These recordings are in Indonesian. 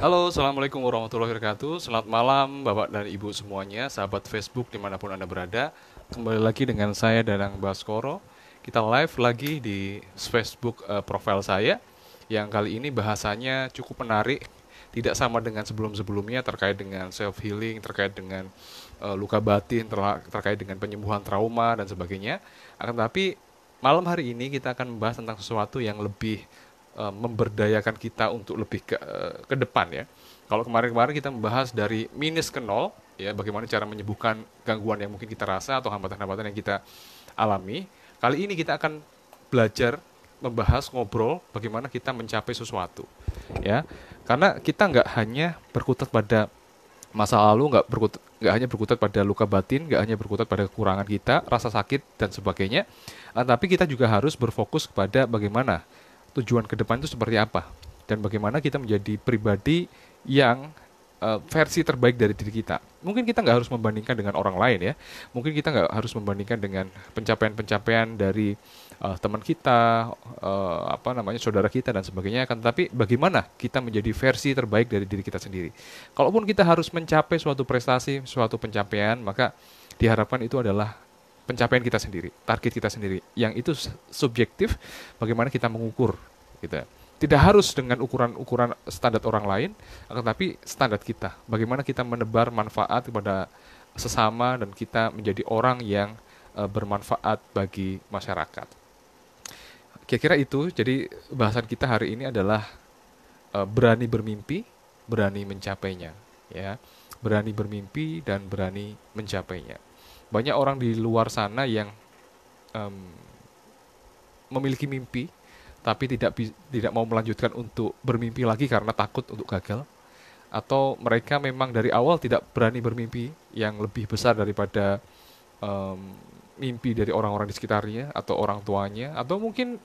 Halo, Assalamualaikum warahmatullahi wabarakatuh Selamat malam Bapak dan Ibu semuanya Sahabat Facebook dimanapun Anda berada Kembali lagi dengan saya Danang Baskoro Kita live lagi di Facebook uh, eh, profil saya Yang kali ini bahasanya cukup menarik Tidak sama dengan sebelum-sebelumnya Terkait dengan self-healing Terkait dengan uh, luka batin ter Terkait dengan penyembuhan trauma dan sebagainya Akan tetapi, malam hari ini kita akan membahas tentang sesuatu yang lebih Eh, memberdayakan kita untuk lebih ke, eh, ke depan ya. Kalau kemarin-kemarin kita membahas dari minus ke nol ya bagaimana cara menyembuhkan gangguan yang mungkin kita rasa atau hambatan-hambatan yang kita alami. Kali ini kita akan belajar membahas ngobrol bagaimana kita mencapai sesuatu ya karena kita nggak hanya berkutat pada masa lalu nggak berkutat nggak hanya berkutat pada luka batin nggak hanya berkutat pada kekurangan kita rasa sakit dan sebagainya eh, tapi kita juga harus berfokus kepada bagaimana tujuan ke depan itu seperti apa dan bagaimana kita menjadi pribadi yang uh, versi terbaik dari diri kita. Mungkin kita nggak harus membandingkan dengan orang lain ya. Mungkin kita nggak harus membandingkan dengan pencapaian-pencapaian dari uh, teman kita, uh, apa namanya saudara kita dan sebagainya. Kan tapi bagaimana kita menjadi versi terbaik dari diri kita sendiri. Kalaupun kita harus mencapai suatu prestasi, suatu pencapaian, maka diharapkan itu adalah pencapaian kita sendiri, target kita sendiri. Yang itu subjektif bagaimana kita mengukur gitu. Tidak harus dengan ukuran-ukuran standar orang lain, tetapi standar kita. Bagaimana kita menebar manfaat kepada sesama dan kita menjadi orang yang e, bermanfaat bagi masyarakat. Kira-kira itu. Jadi bahasan kita hari ini adalah e, berani bermimpi, berani mencapainya, ya. Berani bermimpi dan berani mencapainya banyak orang di luar sana yang um, memiliki mimpi tapi tidak tidak mau melanjutkan untuk bermimpi lagi karena takut untuk gagal atau mereka memang dari awal tidak berani bermimpi yang lebih besar daripada um, mimpi dari orang-orang di sekitarnya atau orang tuanya atau mungkin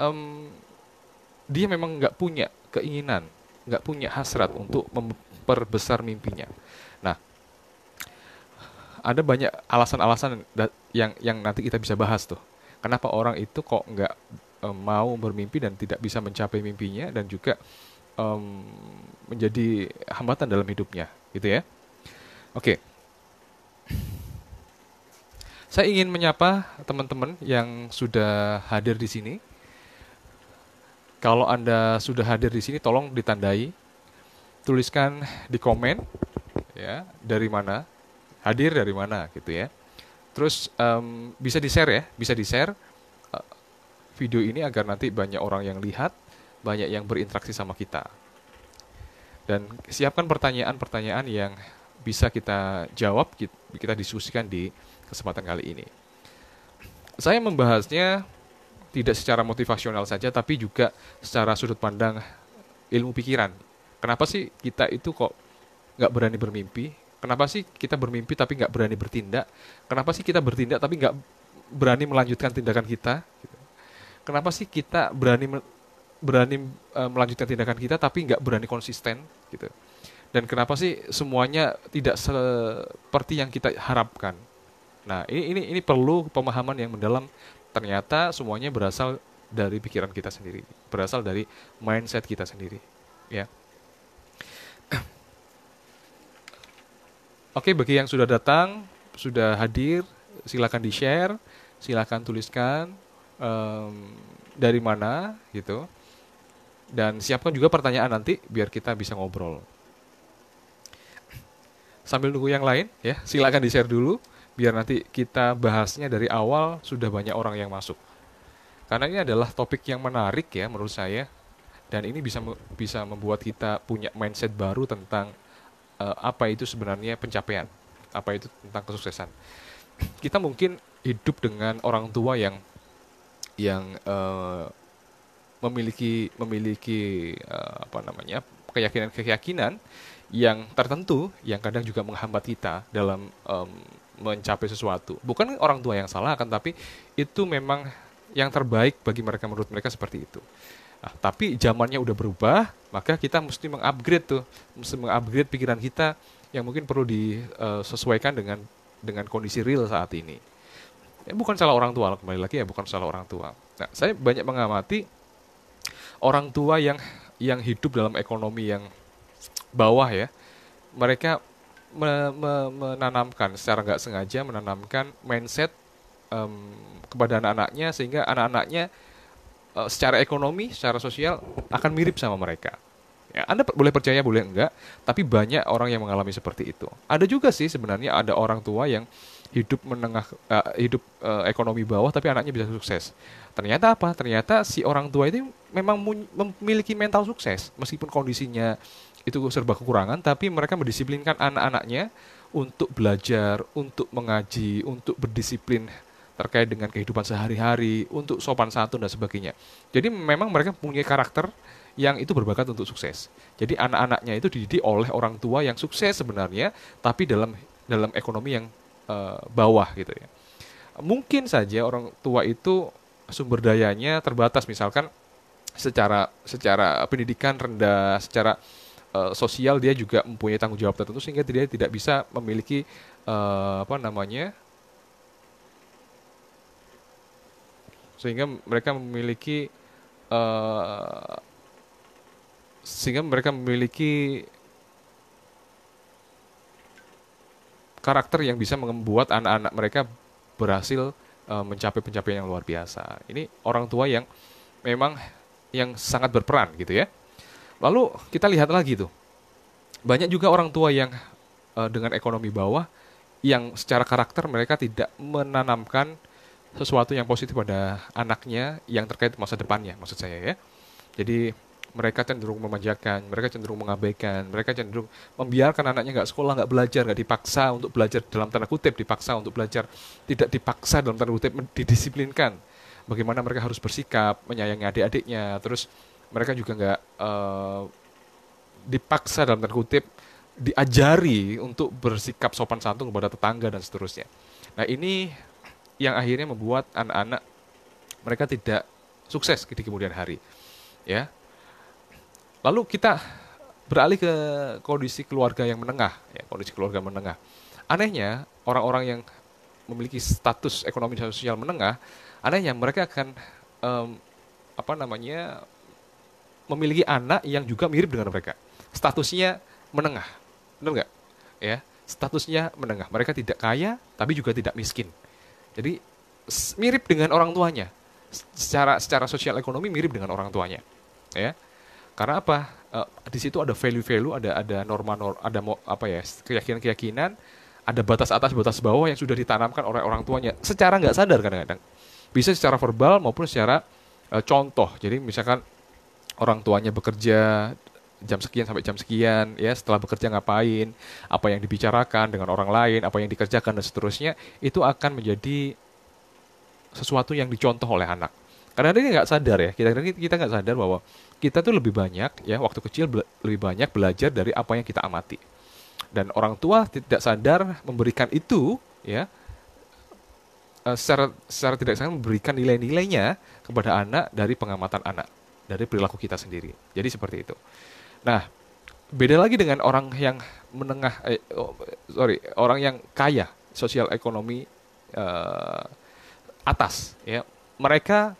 um, dia memang nggak punya keinginan nggak punya hasrat untuk memperbesar mimpinya ada banyak alasan-alasan yang yang nanti kita bisa bahas tuh. Kenapa orang itu kok nggak um, mau bermimpi dan tidak bisa mencapai mimpinya dan juga um, menjadi hambatan dalam hidupnya, gitu ya? Oke. Okay. Saya ingin menyapa teman-teman yang sudah hadir di sini. Kalau Anda sudah hadir di sini, tolong ditandai. Tuliskan di komen ya, dari mana hadir dari mana gitu ya terus um, bisa di share ya bisa di share uh, eh, video ini agar nanti banyak orang yang lihat banyak yang berinteraksi sama kita dan siapkan pertanyaan-pertanyaan yang bisa kita jawab kita diskusikan di kesempatan kali ini saya membahasnya tidak secara motivasional saja tapi juga secara sudut pandang ilmu pikiran kenapa sih kita itu kok nggak berani bermimpi Kenapa sih kita bermimpi tapi nggak berani bertindak? Kenapa sih kita bertindak tapi nggak berani melanjutkan tindakan kita? Kenapa sih kita berani berani e, melanjutkan tindakan kita tapi nggak berani konsisten gitu dan kenapa sih semuanya tidak seperti yang kita harapkan nah ini ini ini perlu pemahaman yang mendalam ternyata semuanya berasal dari pikiran kita sendiri berasal dari mindset kita sendiri ya Oke, bagi yang sudah datang, sudah hadir, silakan di-share, silakan tuliskan um, dari mana gitu. Dan siapkan juga pertanyaan nanti biar kita bisa ngobrol. Sambil nunggu yang lain ya, silakan di-share dulu biar nanti kita bahasnya dari awal sudah banyak orang yang masuk. Karena ini adalah topik yang menarik ya menurut saya dan ini bisa bisa membuat kita punya mindset baru tentang uh, apa itu sebenarnya pencapaian, apa itu tentang kesuksesan. Kita mungkin hidup dengan orang tua yang yang uh, memiliki memiliki uh, apa namanya keyakinan-keyakinan yang tertentu yang kadang juga menghambat kita dalam um, mencapai sesuatu. Bukan orang tua yang salah kan tapi itu memang yang terbaik bagi mereka menurut mereka seperti itu. Nah, tapi zamannya udah berubah, maka kita mesti mengupgrade tuh, mesti mengupgrade pikiran kita yang mungkin perlu disesuaikan eh, dengan dengan kondisi real saat ini. Ya, bukan salah orang tua, kembali lagi ya bukan salah orang tua. Nah, saya banyak mengamati orang tua yang yang hidup dalam ekonomi yang bawah ya, mereka me, me, menanamkan secara nggak sengaja menanamkan mindset um, kepada anak-anaknya sehingga anak-anaknya Eh, secara ekonomi, secara sosial akan mirip sama mereka. Ya, Anda boleh percaya boleh enggak, tapi banyak orang yang mengalami seperti itu. Ada juga sih sebenarnya ada orang tua yang hidup menengah uh, hidup uh, ekonomi bawah tapi anaknya bisa sukses. Ternyata apa? Ternyata si orang tua itu memang memiliki mental sukses meskipun kondisinya itu serba kekurangan tapi mereka mendisiplinkan anak-anaknya untuk belajar, untuk mengaji, untuk berdisiplin terkait dengan kehidupan sehari-hari, untuk sopan santun dan sebagainya. Jadi memang mereka punya karakter yang itu berbakat untuk sukses. Jadi anak-anaknya itu dididik oleh orang tua yang sukses sebenarnya, tapi dalam dalam ekonomi yang uh, bawah gitu ya. Mungkin saja orang tua itu sumber dayanya terbatas misalkan secara secara pendidikan rendah, secara uh, sosial dia juga mempunyai tanggung jawab tertentu sehingga dia tidak bisa memiliki uh, apa namanya sehingga mereka memiliki uh, sehingga mereka memiliki karakter yang bisa membuat anak-anak mereka berhasil uh, mencapai pencapaian yang luar biasa. Ini orang tua yang memang yang sangat berperan gitu ya. Lalu kita lihat lagi tuh. Banyak juga orang tua yang uh, dengan ekonomi bawah yang secara karakter mereka tidak menanamkan sesuatu yang positif pada anaknya yang terkait masa depannya maksud saya ya. Jadi mereka cenderung memanjakan, mereka cenderung mengabaikan, mereka cenderung membiarkan anaknya nggak sekolah, nggak belajar, nggak dipaksa untuk belajar dalam tanda kutip, dipaksa untuk belajar, tidak dipaksa dalam tanda kutip, didisiplinkan. Bagaimana mereka harus bersikap, menyayangi adik-adiknya, terus mereka juga nggak uh, dipaksa dalam tanda kutip, diajari untuk bersikap sopan santun kepada tetangga dan seterusnya. Nah ini yang akhirnya membuat anak-anak mereka tidak sukses di kemudian hari. Ya. Lalu kita beralih ke kondisi keluarga yang menengah, ya, kondisi keluarga menengah. Anehnya, orang-orang yang memiliki status ekonomi sosial menengah, anehnya mereka akan um, apa namanya memiliki anak yang juga mirip dengan mereka. Statusnya menengah, benar nggak? Ya, statusnya menengah. Mereka tidak kaya, tapi juga tidak miskin. Jadi mirip dengan orang tuanya. Secara secara sosial ekonomi mirip dengan orang tuanya. Ya. Karena apa? Uh, di situ ada value-value, ada ada norma, norma ada apa ya? keyakinan-keyakinan, ada batas atas, batas bawah yang sudah ditanamkan oleh orang tuanya secara nggak sadar kadang-kadang. Bisa secara verbal maupun secara uh, contoh. Jadi misalkan orang tuanya bekerja jam sekian sampai jam sekian ya setelah bekerja ngapain apa yang dibicarakan dengan orang lain apa yang dikerjakan dan seterusnya itu akan menjadi sesuatu yang dicontoh oleh anak karena dia nggak sadar ya kita kita nggak sadar bahwa kita tuh lebih banyak ya waktu kecil lebih banyak belajar dari apa yang kita amati dan orang tua tidak sadar memberikan itu ya eh, secara secara tidak sadar memberikan nilai-nilainya kepada anak dari pengamatan anak dari perilaku kita sendiri jadi seperti itu Nah, beda lagi dengan orang yang menengah, eh, oh, sorry, orang yang kaya, sosial ekonomi eh, atas, ya. Mereka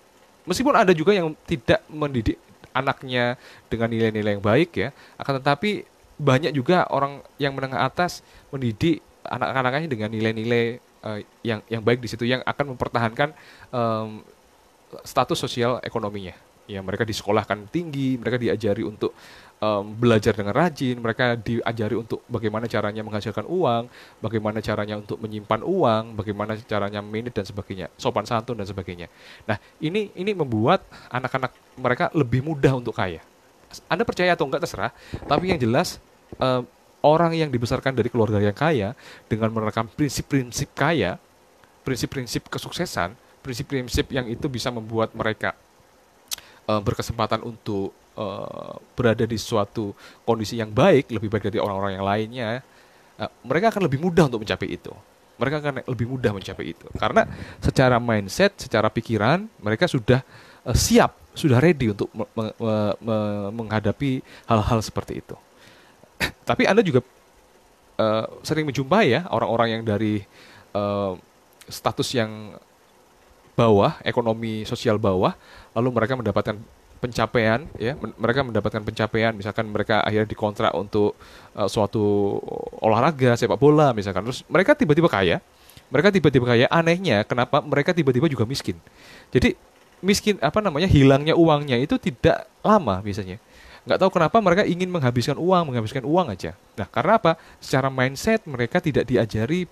meskipun ada juga yang tidak mendidik anaknya dengan nilai-nilai yang baik ya, akan tetapi banyak juga orang yang menengah atas mendidik anak-anaknya dengan nilai-nilai eh, yang yang baik di situ yang akan mempertahankan um, status sosial ekonominya. Ya mereka disekolahkan tinggi, mereka diajari untuk um, belajar dengan rajin, mereka diajari untuk bagaimana caranya menghasilkan uang, bagaimana caranya untuk menyimpan uang, bagaimana caranya menit dan sebagainya, sopan santun dan sebagainya. Nah, ini ini membuat anak-anak mereka lebih mudah untuk kaya. Anda percaya atau enggak terserah, tapi yang jelas um, orang yang dibesarkan dari keluarga yang kaya dengan menerapkan prinsip-prinsip kaya, prinsip-prinsip kesuksesan, prinsip-prinsip yang itu bisa membuat mereka berkesempatan untuk uh, berada di suatu kondisi yang baik, lebih baik dari orang-orang yang lainnya, uh, mereka akan lebih mudah untuk mencapai itu. Mereka akan lebih mudah mencapai itu karena secara mindset, secara pikiran mereka sudah uh, siap, sudah ready untuk me me me menghadapi hal-hal seperti itu. Tapi Anda juga uh, sering menjumpai ya orang-orang yang dari uh, status yang bawah, ekonomi sosial bawah, lalu mereka mendapatkan pencapaian ya mereka mendapatkan pencapaian misalkan mereka akhirnya dikontrak untuk uh, suatu olahraga sepak bola misalkan terus mereka tiba-tiba kaya mereka tiba-tiba kaya anehnya kenapa mereka tiba-tiba juga miskin jadi miskin apa namanya hilangnya uangnya itu tidak lama biasanya nggak tahu kenapa mereka ingin menghabiskan uang menghabiskan uang aja nah karena apa secara mindset mereka tidak diajari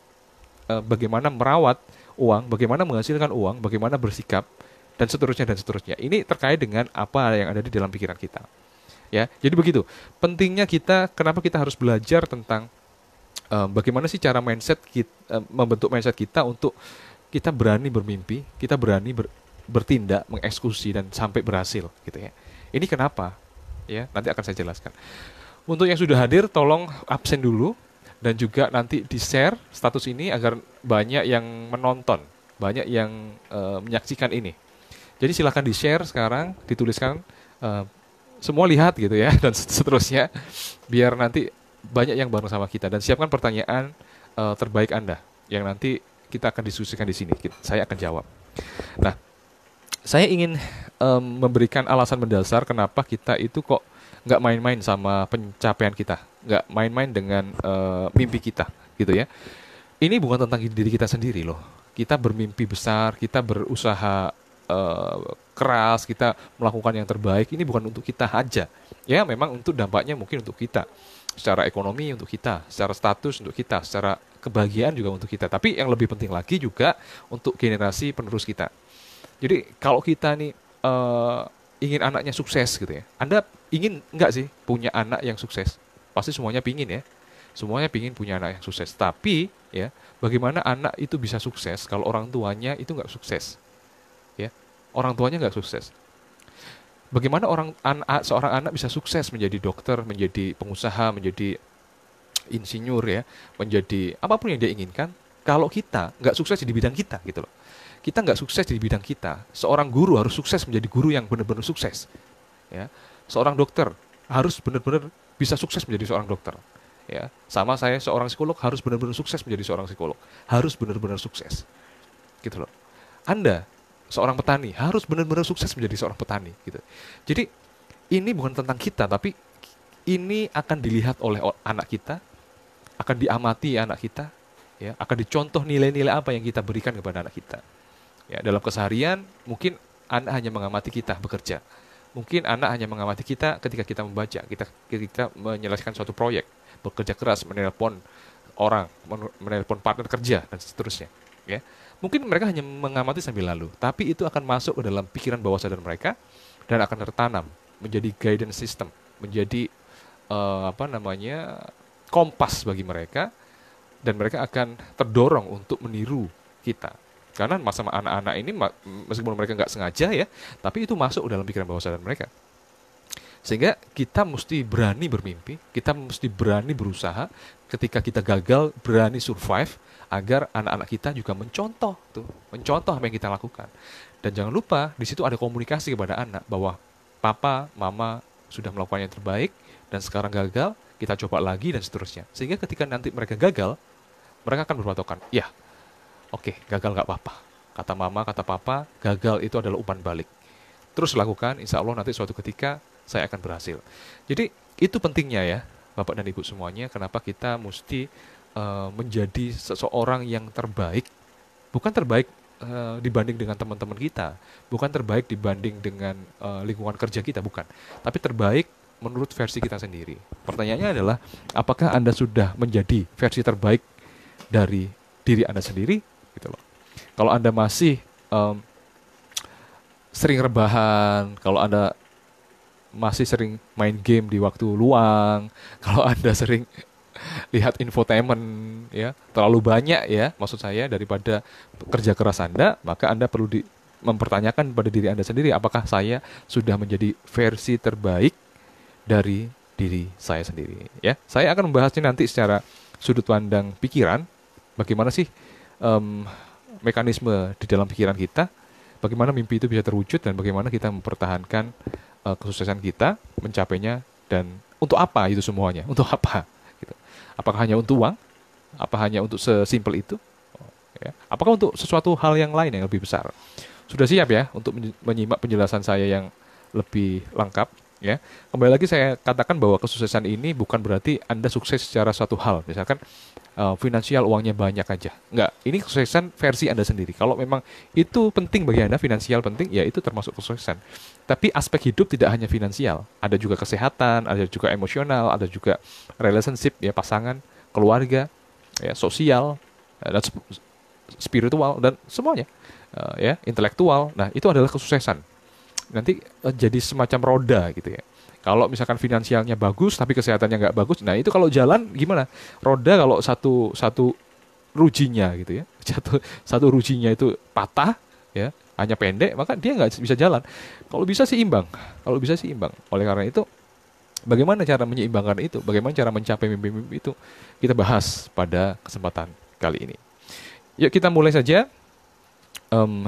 uh, bagaimana merawat uang bagaimana menghasilkan uang bagaimana bersikap dan seterusnya dan seterusnya. Ini terkait dengan apa yang ada di dalam pikiran kita. Ya, jadi begitu. Pentingnya kita kenapa kita harus belajar tentang um, bagaimana sih cara mindset kita um, eh, membentuk mindset kita untuk kita berani bermimpi, kita berani ber, bertindak, mengeksekusi dan sampai berhasil gitu ya. Ini kenapa? Ya, nanti akan saya jelaskan. Untuk yang sudah hadir tolong absen dulu dan juga nanti di-share status ini agar banyak yang menonton, banyak yang uh, menyaksikan ini jadi silahkan di share sekarang, dituliskan uh, semua lihat gitu ya dan seterusnya biar nanti banyak yang bareng sama kita dan siapkan pertanyaan uh, terbaik Anda yang nanti kita akan diskusikan di sini. Saya akan jawab. Nah, saya ingin um, memberikan alasan mendasar kenapa kita itu kok nggak main-main sama pencapaian kita, nggak main-main dengan uh, mimpi kita, gitu ya. Ini bukan tentang diri kita sendiri loh. Kita bermimpi besar, kita berusaha Eh, keras, kita melakukan yang terbaik, ini bukan untuk kita aja. Ya, memang untuk dampaknya mungkin untuk kita. Secara ekonomi untuk kita, secara status untuk kita, secara kebahagiaan juga untuk kita. Tapi yang lebih penting lagi juga untuk generasi penerus kita. Jadi kalau kita nih uh, ingin anaknya sukses gitu ya. Anda ingin enggak sih punya anak yang sukses? Pasti semuanya pingin ya. Semuanya pingin punya anak yang sukses. Tapi ya, bagaimana anak itu bisa sukses kalau orang tuanya itu enggak sukses? orang tuanya nggak sukses. Bagaimana orang seorang anak bisa sukses menjadi dokter, menjadi pengusaha, menjadi insinyur ya, menjadi apapun yang dia inginkan, kalau kita nggak sukses di bidang kita gitu loh. Kita nggak sukses di bidang kita. Seorang guru harus sukses menjadi guru yang benar-benar sukses. Ya, seorang dokter harus benar-benar bisa sukses menjadi seorang dokter. Ya, sama saya seorang psikolog harus benar-benar sukses menjadi seorang psikolog. Harus benar-benar sukses. Gitu loh. Anda seorang petani harus benar-benar sukses menjadi seorang petani gitu. Jadi ini bukan tentang kita tapi ini akan dilihat oleh anak kita, akan diamati anak kita, ya, akan dicontoh nilai-nilai apa yang kita berikan kepada anak kita. Ya, dalam keseharian mungkin anak hanya mengamati kita bekerja. Mungkin anak hanya mengamati kita ketika kita membaca, kita kita menyelesaikan suatu proyek, bekerja keras, menelpon orang, menelpon partner kerja dan seterusnya, ya Mungkin mereka hanya mengamati sambil lalu, tapi itu akan masuk ke dalam pikiran bawah sadar mereka dan akan tertanam menjadi guidance system, menjadi uh, apa namanya kompas bagi mereka dan mereka akan terdorong untuk meniru kita. Karena masa anak-anak ini meskipun mereka nggak sengaja ya, tapi itu masuk dalam pikiran bawah sadar mereka. Sehingga kita mesti berani bermimpi, kita mesti berani berusaha. Ketika kita gagal, berani survive, agar anak-anak kita juga mencontoh tuh, mencontoh apa yang kita lakukan. Dan jangan lupa di situ ada komunikasi kepada anak bahwa papa, mama sudah melakukan yang terbaik dan sekarang gagal, kita coba lagi dan seterusnya. Sehingga ketika nanti mereka gagal, mereka akan berpatokan, ya, oke, okay, gagal nggak apa-apa. Kata mama, kata papa, gagal itu adalah umpan balik. Terus lakukan, insya Allah nanti suatu ketika saya akan berhasil. Jadi itu pentingnya ya, Bapak dan Ibu semuanya, kenapa kita mesti uh, menjadi seseorang yang terbaik bukan terbaik uh, dibanding dengan teman-teman kita bukan terbaik dibanding dengan uh, lingkungan kerja kita bukan tapi terbaik menurut versi kita sendiri pertanyaannya adalah apakah anda sudah menjadi versi terbaik dari diri anda sendiri gitu loh kalau anda masih um, sering rebahan kalau anda masih sering main game di waktu luang, kalau Anda sering lihat infotainment ya terlalu banyak ya maksud saya daripada kerja keras anda maka anda perlu di, mempertanyakan pada diri anda sendiri apakah saya sudah menjadi versi terbaik dari diri saya sendiri ya saya akan membahasnya nanti secara sudut pandang pikiran bagaimana sih um, mekanisme di dalam pikiran kita bagaimana mimpi itu bisa terwujud dan bagaimana kita mempertahankan uh, kesuksesan kita mencapainya dan untuk apa itu semuanya untuk apa Apakah hanya untuk uang? Apa hanya untuk sesimpel itu? Ya. Apakah untuk sesuatu hal yang lain yang lebih besar? Sudah siap ya untuk menyimak penjelasan saya yang lebih lengkap? ya kembali lagi saya katakan bahwa kesuksesan ini bukan berarti anda sukses secara satu hal misalkan uh, finansial uangnya banyak aja nggak ini kesuksesan versi anda sendiri kalau memang itu penting bagi anda finansial penting ya itu termasuk kesuksesan tapi aspek hidup tidak hanya finansial ada juga kesehatan ada juga emosional ada juga relationship ya pasangan keluarga ya sosial eh, dan spiritual dan semuanya uh, ya intelektual nah itu adalah kesuksesan nanti eh, jadi semacam roda gitu ya. Kalau misalkan finansialnya bagus tapi kesehatannya nggak bagus, nah itu kalau jalan gimana? Roda kalau satu satu rujinya gitu ya, satu satu rujinya itu patah ya, hanya pendek maka dia nggak bisa jalan. Kalau bisa seimbang, kalau bisa seimbang. Oleh karena itu bagaimana cara menyeimbangkan itu, bagaimana cara mencapai mimpi-mimpi itu kita bahas pada kesempatan kali ini. Yuk kita mulai saja. Um,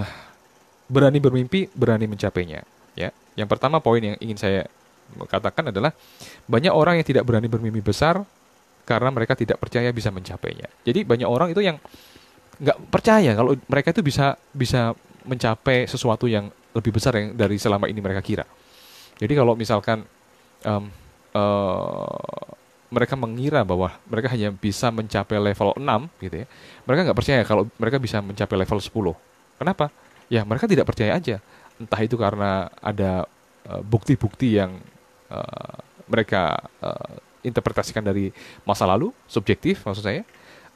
berani bermimpi, berani mencapainya. Ya, yang pertama poin yang ingin saya katakan adalah banyak orang yang tidak berani bermimpi besar karena mereka tidak percaya bisa mencapainya. Jadi banyak orang itu yang nggak percaya kalau mereka itu bisa bisa mencapai sesuatu yang lebih besar yang dari selama ini mereka kira. Jadi kalau misalkan um, uh, mereka mengira bahwa mereka hanya bisa mencapai level 6 gitu ya, mereka nggak percaya kalau mereka bisa mencapai level 10. Kenapa? ya mereka tidak percaya aja entah itu karena ada e, bukti-bukti uh, yang uh, mereka uh, interpretasikan dari masa lalu subjektif maksud saya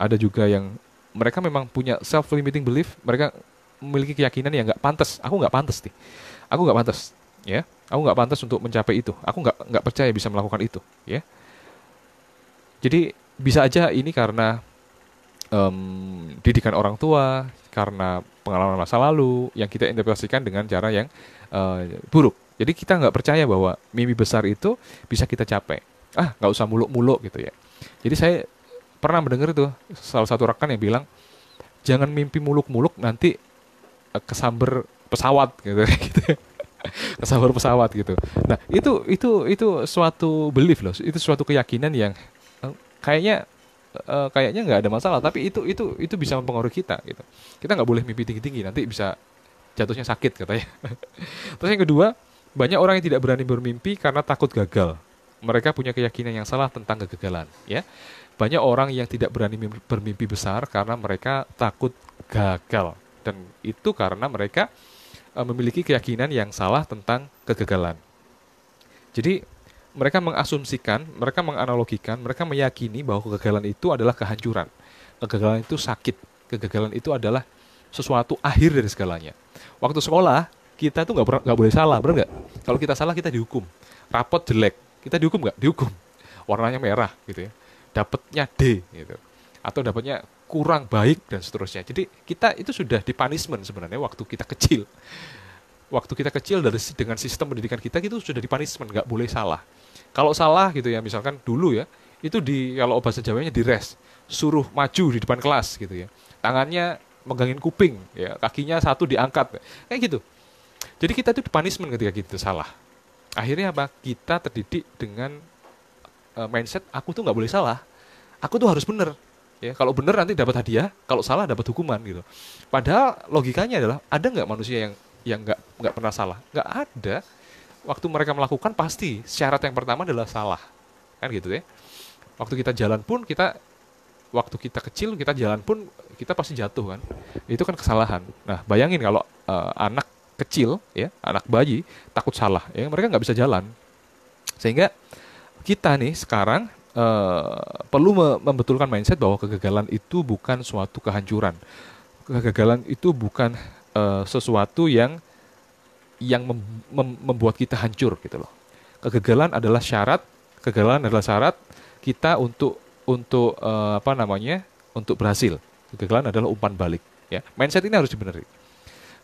ada juga yang mereka memang punya self limiting belief mereka memiliki keyakinan yang nggak pantas aku nggak pantas nih aku nggak pantas ya aku nggak pantas untuk mencapai itu aku nggak nggak percaya bisa melakukan itu ya jadi bisa aja ini karena um, didikan orang tua karena pengalaman masa lalu yang kita interpretasikan dengan cara yang uh, buruk. Jadi kita nggak percaya bahwa mimpi besar itu bisa kita capai. Ah, nggak usah muluk-muluk gitu ya. Jadi saya pernah mendengar itu salah satu rekan yang bilang jangan mimpi muluk-muluk nanti eh, kesamber pesawat gitu. gitu. kesamber pesawat gitu. Nah itu itu itu suatu belief loh. Itu suatu keyakinan yang eh, kayaknya Eh, kayaknya nggak ada masalah tapi itu itu itu bisa mempengaruhi kita gitu kita nggak boleh mimpi tinggi tinggi nanti bisa jatuhnya sakit katanya terus yang kedua banyak orang yang tidak berani bermimpi karena takut gagal mereka punya keyakinan yang salah tentang kegagalan ya banyak orang yang tidak berani bermimpi besar karena mereka takut gagal dan itu karena mereka eh, memiliki keyakinan yang salah tentang kegagalan jadi mereka mengasumsikan, mereka menganalogikan, mereka meyakini bahwa kegagalan itu adalah kehancuran. Kegagalan itu sakit. Kegagalan itu adalah sesuatu akhir dari segalanya. Waktu sekolah, kita tuh nggak nggak boleh salah, benar nggak? Kalau kita salah kita dihukum. Rapot jelek, kita dihukum nggak? Dihukum. Warnanya merah, gitu ya. Dapatnya D, gitu. Atau dapatnya kurang baik dan seterusnya. Jadi kita itu sudah di sebenarnya waktu kita kecil. Waktu kita kecil dari dengan sistem pendidikan kita itu sudah dipanismen nggak boleh salah kalau salah gitu ya, misalkan dulu ya, itu di kalau bahasa Jawanya di res suruh maju di depan kelas gitu ya. Tangannya megangin kuping ya, kakinya satu diangkat. Kayak gitu. Jadi kita itu punishment ketika kita salah. Akhirnya apa? Kita terdidik dengan uh, mindset aku tuh nggak boleh salah. Aku tuh harus bener ya kalau bener nanti dapat hadiah kalau salah dapat hukuman gitu padahal logikanya adalah ada nggak manusia yang yang nggak nggak pernah salah nggak ada waktu mereka melakukan pasti syarat yang pertama adalah salah. Kan gitu ya. Waktu kita jalan pun kita waktu kita kecil kita jalan pun kita pasti jatuh kan. Itu kan kesalahan. Nah, bayangin kalau uh, anak kecil ya, anak bayi takut salah ya, mereka nggak bisa jalan. Sehingga kita nih sekarang uh, perlu membetulkan mindset bahwa kegagalan itu bukan suatu kehancuran. Kegagalan itu bukan uh, sesuatu yang yang mem mem membuat kita hancur gitu loh. Kegagalan adalah syarat, kegagalan adalah syarat kita untuk untuk uh, apa namanya? untuk berhasil. Kegagalan adalah umpan balik ya. Mindset ini harus dibenerin.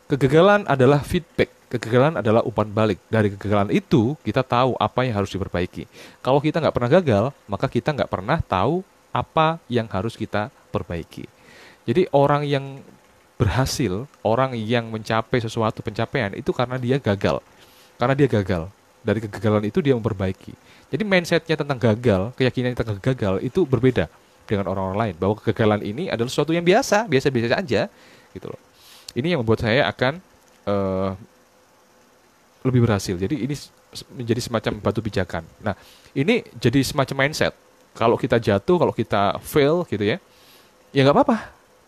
Kegagalan adalah feedback. Kegagalan adalah umpan balik. Dari kegagalan itu kita tahu apa yang harus diperbaiki. Kalau kita nggak pernah gagal, maka kita nggak pernah tahu apa yang harus kita perbaiki. Jadi orang yang berhasil, orang yang mencapai sesuatu pencapaian itu karena dia gagal. Karena dia gagal. Dari kegagalan itu dia memperbaiki. Jadi mindsetnya tentang gagal, keyakinan tentang gagal itu berbeda dengan orang-orang lain. Bahwa kegagalan ini adalah sesuatu yang biasa, biasa-biasa aja, gitu loh. Ini yang membuat saya akan uh, lebih berhasil. Jadi ini menjadi semacam batu pijakan. Nah, ini jadi semacam mindset. Kalau kita jatuh, kalau kita fail gitu ya, ya nggak apa-apa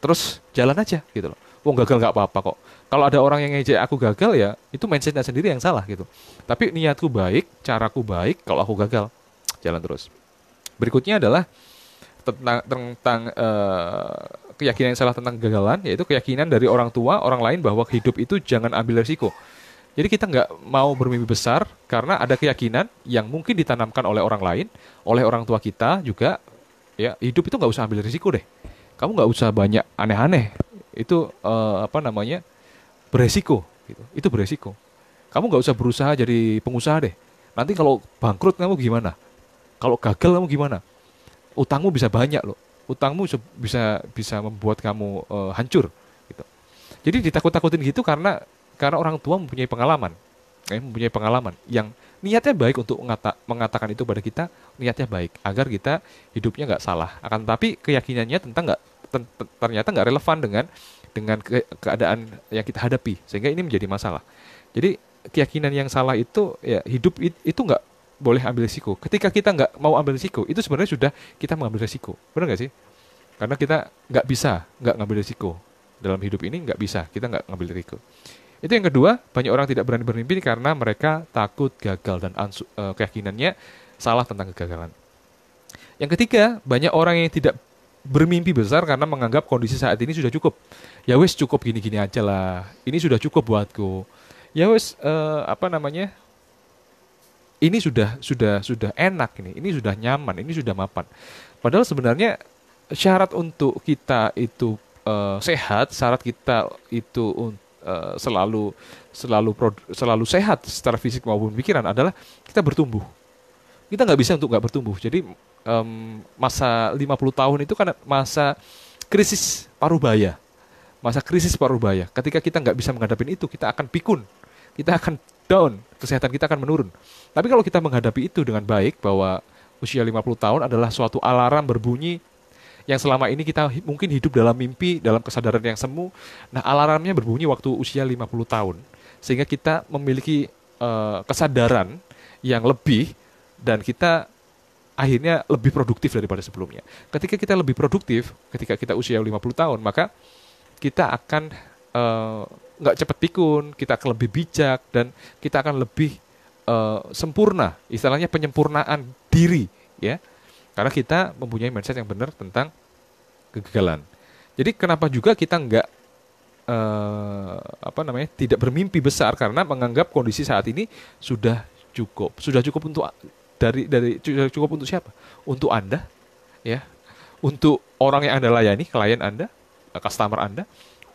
terus jalan aja gitu loh wong gagal nggak apa-apa kok kalau ada orang yang ngejek aku gagal ya itu mindsetnya sendiri yang salah gitu tapi niatku baik caraku baik kalau aku gagal jalan terus berikutnya adalah tentang tentang uh, keyakinan yang salah tentang kegagalan yaitu keyakinan dari orang tua orang lain bahwa hidup itu jangan ambil resiko jadi kita nggak mau bermimpi besar karena ada keyakinan yang mungkin ditanamkan oleh orang lain oleh orang tua kita juga ya hidup itu nggak usah ambil risiko deh kamu nggak usah banyak aneh-aneh itu uh, apa namanya beresiko gitu itu beresiko kamu nggak usah berusaha jadi pengusaha deh nanti kalau bangkrut kamu gimana kalau gagal kamu gimana utangmu bisa banyak loh utangmu bisa bisa membuat kamu uh, hancur gitu jadi ditakut-takutin gitu karena karena orang tua mempunyai pengalaman eh, mempunyai pengalaman yang niatnya baik untuk mengata, mengatakan itu pada kita niatnya baik agar kita hidupnya nggak salah akan tapi keyakinannya tentang nggak ternyata nggak relevan dengan dengan ke, keadaan yang kita hadapi sehingga ini menjadi masalah jadi keyakinan yang salah itu ya hidup itu nggak boleh ambil risiko ketika kita nggak mau ambil risiko itu sebenarnya sudah kita mengambil risiko benar nggak sih karena kita nggak bisa nggak ngambil risiko dalam hidup ini nggak bisa kita nggak ngambil risiko itu yang kedua, banyak orang tidak berani bermimpi karena mereka takut gagal dan ansu, uh, keyakinannya salah tentang kegagalan. Yang ketiga, banyak orang yang tidak bermimpi besar karena menganggap kondisi saat ini sudah cukup. Ya wes cukup gini-gini aja lah. Ini sudah cukup buatku. Ya wes uh, eh, apa namanya? Ini sudah sudah sudah enak ini. Ini sudah nyaman, ini sudah mapan. Padahal sebenarnya syarat untuk kita itu uh, sehat, syarat kita itu untuk Eh, selalu selalu selalu sehat secara fisik maupun pikiran adalah kita bertumbuh. Kita nggak bisa untuk nggak bertumbuh. Jadi um, masa 50 tahun itu kan masa krisis paruh baya. Masa krisis paruh baya. Ketika kita nggak bisa menghadapi itu, kita akan pikun. Kita akan down, kesehatan kita akan menurun. Tapi kalau kita menghadapi itu dengan baik bahwa usia 50 tahun adalah suatu alarm berbunyi yang selama ini kita mungkin hidup dalam mimpi, dalam kesadaran yang semu. Nah, alarmnya berbunyi waktu usia 50 tahun. Sehingga kita memiliki uh, kesadaran yang lebih dan kita akhirnya lebih produktif daripada sebelumnya. Ketika kita lebih produktif, ketika kita usia 50 tahun, maka kita akan eh, nggak uh, cepat pikun, kita akan lebih bijak dan kita akan lebih uh, sempurna, istilahnya penyempurnaan diri ya karena kita mempunyai mindset yang benar tentang kegagalan. Jadi kenapa juga kita nggak eh, apa namanya tidak bermimpi besar karena menganggap kondisi saat ini sudah cukup, sudah cukup untuk dari dari cukup untuk siapa? Untuk anda, ya, untuk orang yang anda layani, klien anda, eh, customer anda,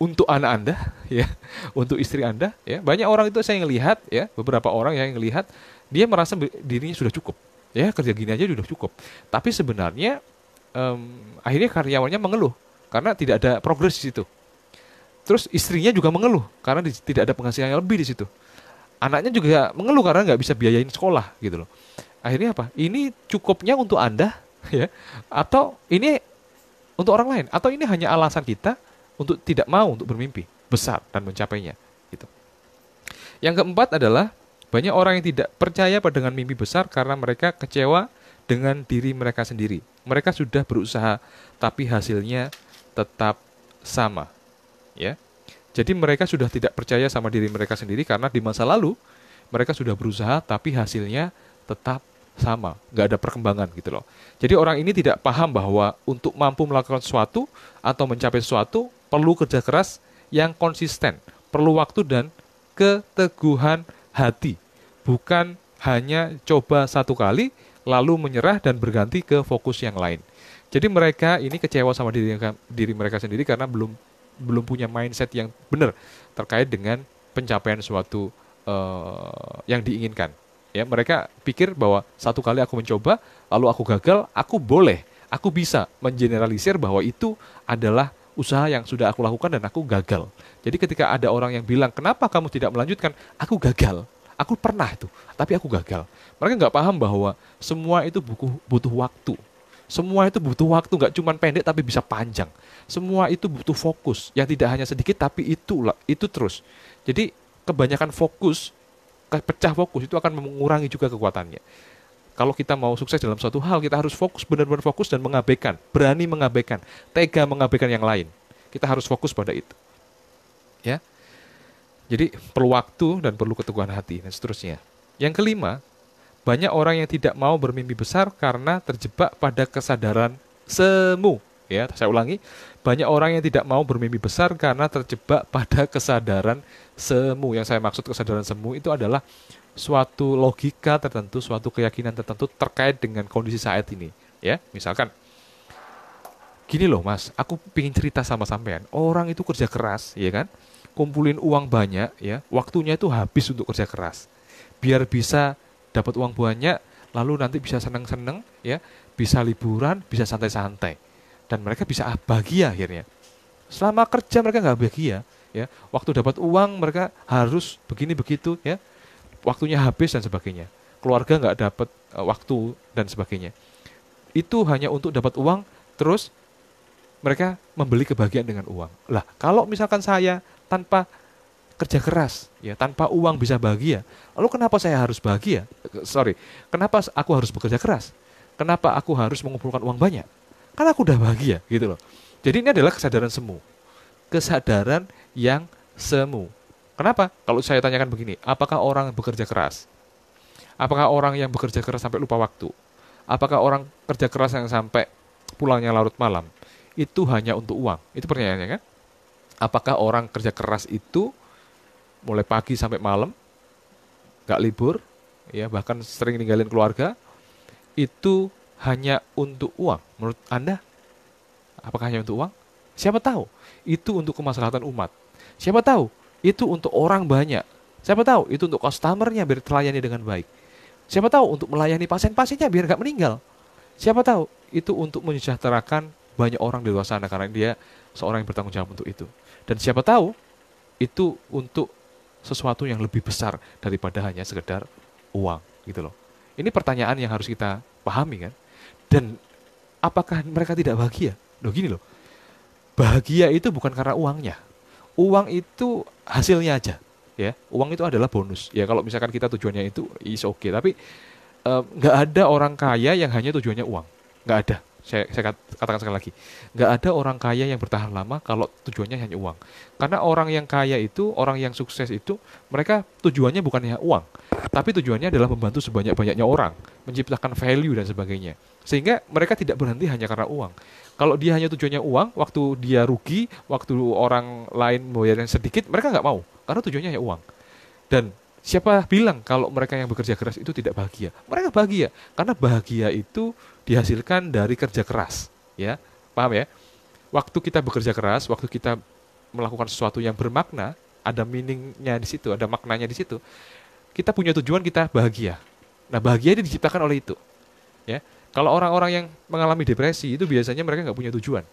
untuk anak anda, ya, untuk istri anda, ya. Banyak orang itu saya lihat, ya, beberapa orang yang lihat dia merasa dirinya sudah cukup ya kerja gini aja sudah cukup tapi sebenarnya um, akhirnya karyawannya mengeluh karena tidak ada progres di situ terus istrinya juga mengeluh karena di, tidak ada penghasilan yang lebih di situ anaknya juga mengeluh karena nggak bisa biayain sekolah gitu loh akhirnya apa ini cukupnya untuk anda ya atau ini untuk orang lain atau ini hanya alasan kita untuk tidak mau untuk bermimpi besar dan mencapainya gitu. Yang keempat adalah banyak orang yang tidak percaya pada dengan mimpi besar karena mereka kecewa dengan diri mereka sendiri. Mereka sudah berusaha tapi hasilnya tetap sama. Ya. Jadi mereka sudah tidak percaya sama diri mereka sendiri karena di masa lalu mereka sudah berusaha tapi hasilnya tetap sama, nggak ada perkembangan gitu loh. Jadi orang ini tidak paham bahwa untuk mampu melakukan sesuatu atau mencapai sesuatu perlu kerja keras yang konsisten, perlu waktu dan keteguhan hati bukan hanya coba satu kali lalu menyerah dan berganti ke fokus yang lain. Jadi mereka ini kecewa sama diri diri mereka sendiri karena belum belum punya mindset yang benar terkait dengan pencapaian suatu uh, yang diinginkan. Ya, mereka pikir bahwa satu kali aku mencoba, lalu aku gagal, aku boleh, aku bisa mengeneralisir bahwa itu adalah usaha yang sudah aku lakukan dan aku gagal. Jadi ketika ada orang yang bilang, "Kenapa kamu tidak melanjutkan?" Aku gagal. Aku pernah itu, tapi aku gagal. Mereka nggak paham bahwa semua itu buku, butuh waktu. Semua itu butuh waktu, nggak cuma pendek tapi bisa panjang. Semua itu butuh fokus, yang tidak hanya sedikit tapi itu itu terus. Jadi kebanyakan fokus, pecah fokus itu akan mengurangi juga kekuatannya. Kalau kita mau sukses dalam suatu hal, kita harus fokus, benar-benar fokus dan mengabaikan, berani mengabaikan, tega mengabaikan yang lain. Kita harus fokus pada itu. Ya, jadi perlu waktu dan perlu keteguhan hati dan seterusnya. Yang kelima, banyak orang yang tidak mau bermimpi besar karena terjebak pada kesadaran semu. Ya, saya ulangi, banyak orang yang tidak mau bermimpi besar karena terjebak pada kesadaran semu. Yang saya maksud kesadaran semu itu adalah suatu logika tertentu, suatu keyakinan tertentu terkait dengan kondisi saat ini. Ya, misalkan gini loh mas, aku ingin cerita sama sampean. Orang itu kerja keras, ya kan? kumpulin uang banyak ya, waktunya itu habis untuk kerja keras. Biar bisa dapat uang banyak, lalu nanti bisa seneng-seneng ya, bisa liburan, bisa santai-santai. Dan mereka bisa ah, bahagia akhirnya. Selama kerja mereka nggak bahagia ya. Waktu dapat uang mereka harus begini begitu ya. Waktunya habis dan sebagainya. Keluarga nggak dapat eh, waktu dan sebagainya. Itu hanya untuk dapat uang terus mereka membeli kebahagiaan dengan uang. Lah, kalau misalkan saya tanpa kerja keras, ya tanpa uang bisa bahagia. Lalu kenapa saya harus bahagia? Sorry, kenapa aku harus bekerja keras? Kenapa aku harus mengumpulkan uang banyak? Karena aku udah bahagia, gitu loh. Jadi ini adalah kesadaran semu, kesadaran yang semu. Kenapa? Kalau saya tanyakan begini, apakah orang yang bekerja keras? Apakah orang yang bekerja keras sampai lupa waktu? Apakah orang kerja keras yang sampai pulangnya larut malam? Itu hanya untuk uang. Itu pertanyaannya kan? apakah orang kerja keras itu mulai pagi sampai malam nggak libur ya bahkan sering ninggalin keluarga itu hanya untuk uang menurut anda apakah hanya untuk uang siapa tahu itu untuk kemaslahatan umat siapa tahu itu untuk orang banyak siapa tahu itu untuk customernya biar terlayani dengan baik siapa tahu untuk melayani pasien-pasiennya biar nggak meninggal siapa tahu itu untuk menyejahterakan banyak orang di luar sana karena dia seorang yang bertanggung jawab untuk itu dan siapa tahu itu untuk sesuatu yang lebih besar daripada hanya sekedar uang gitu loh. Ini pertanyaan yang harus kita pahami kan. Dan apakah mereka tidak bahagia? Loh gini loh. Bahagia itu bukan karena uangnya. Uang itu hasilnya aja ya. Uang itu adalah bonus. Ya kalau misalkan kita tujuannya itu is oke okay. tapi eh, nggak um, ada orang kaya yang hanya tujuannya uang. Nggak ada saya, saya katakan sekali lagi, nggak ada orang kaya yang bertahan lama kalau tujuannya hanya uang. Karena orang yang kaya itu, orang yang sukses itu, mereka tujuannya bukan hanya uang, tapi tujuannya adalah membantu sebanyak-banyaknya orang, menciptakan value dan sebagainya. Sehingga mereka tidak berhenti hanya karena uang. Kalau dia hanya tujuannya uang, waktu dia rugi, waktu orang lain membayar yang sedikit, mereka nggak mau, karena tujuannya hanya uang. Dan siapa bilang kalau mereka yang bekerja keras itu tidak bahagia? Mereka bahagia, karena bahagia itu dihasilkan dari kerja keras, ya. Paham ya? Waktu kita bekerja keras, waktu kita melakukan sesuatu yang bermakna, ada meaningnya di situ, ada maknanya di situ. Kita punya tujuan, kita bahagia. Nah, bahagia ini diciptakan oleh itu. Ya. Kalau orang-orang yang mengalami depresi itu biasanya mereka nggak punya tujuan.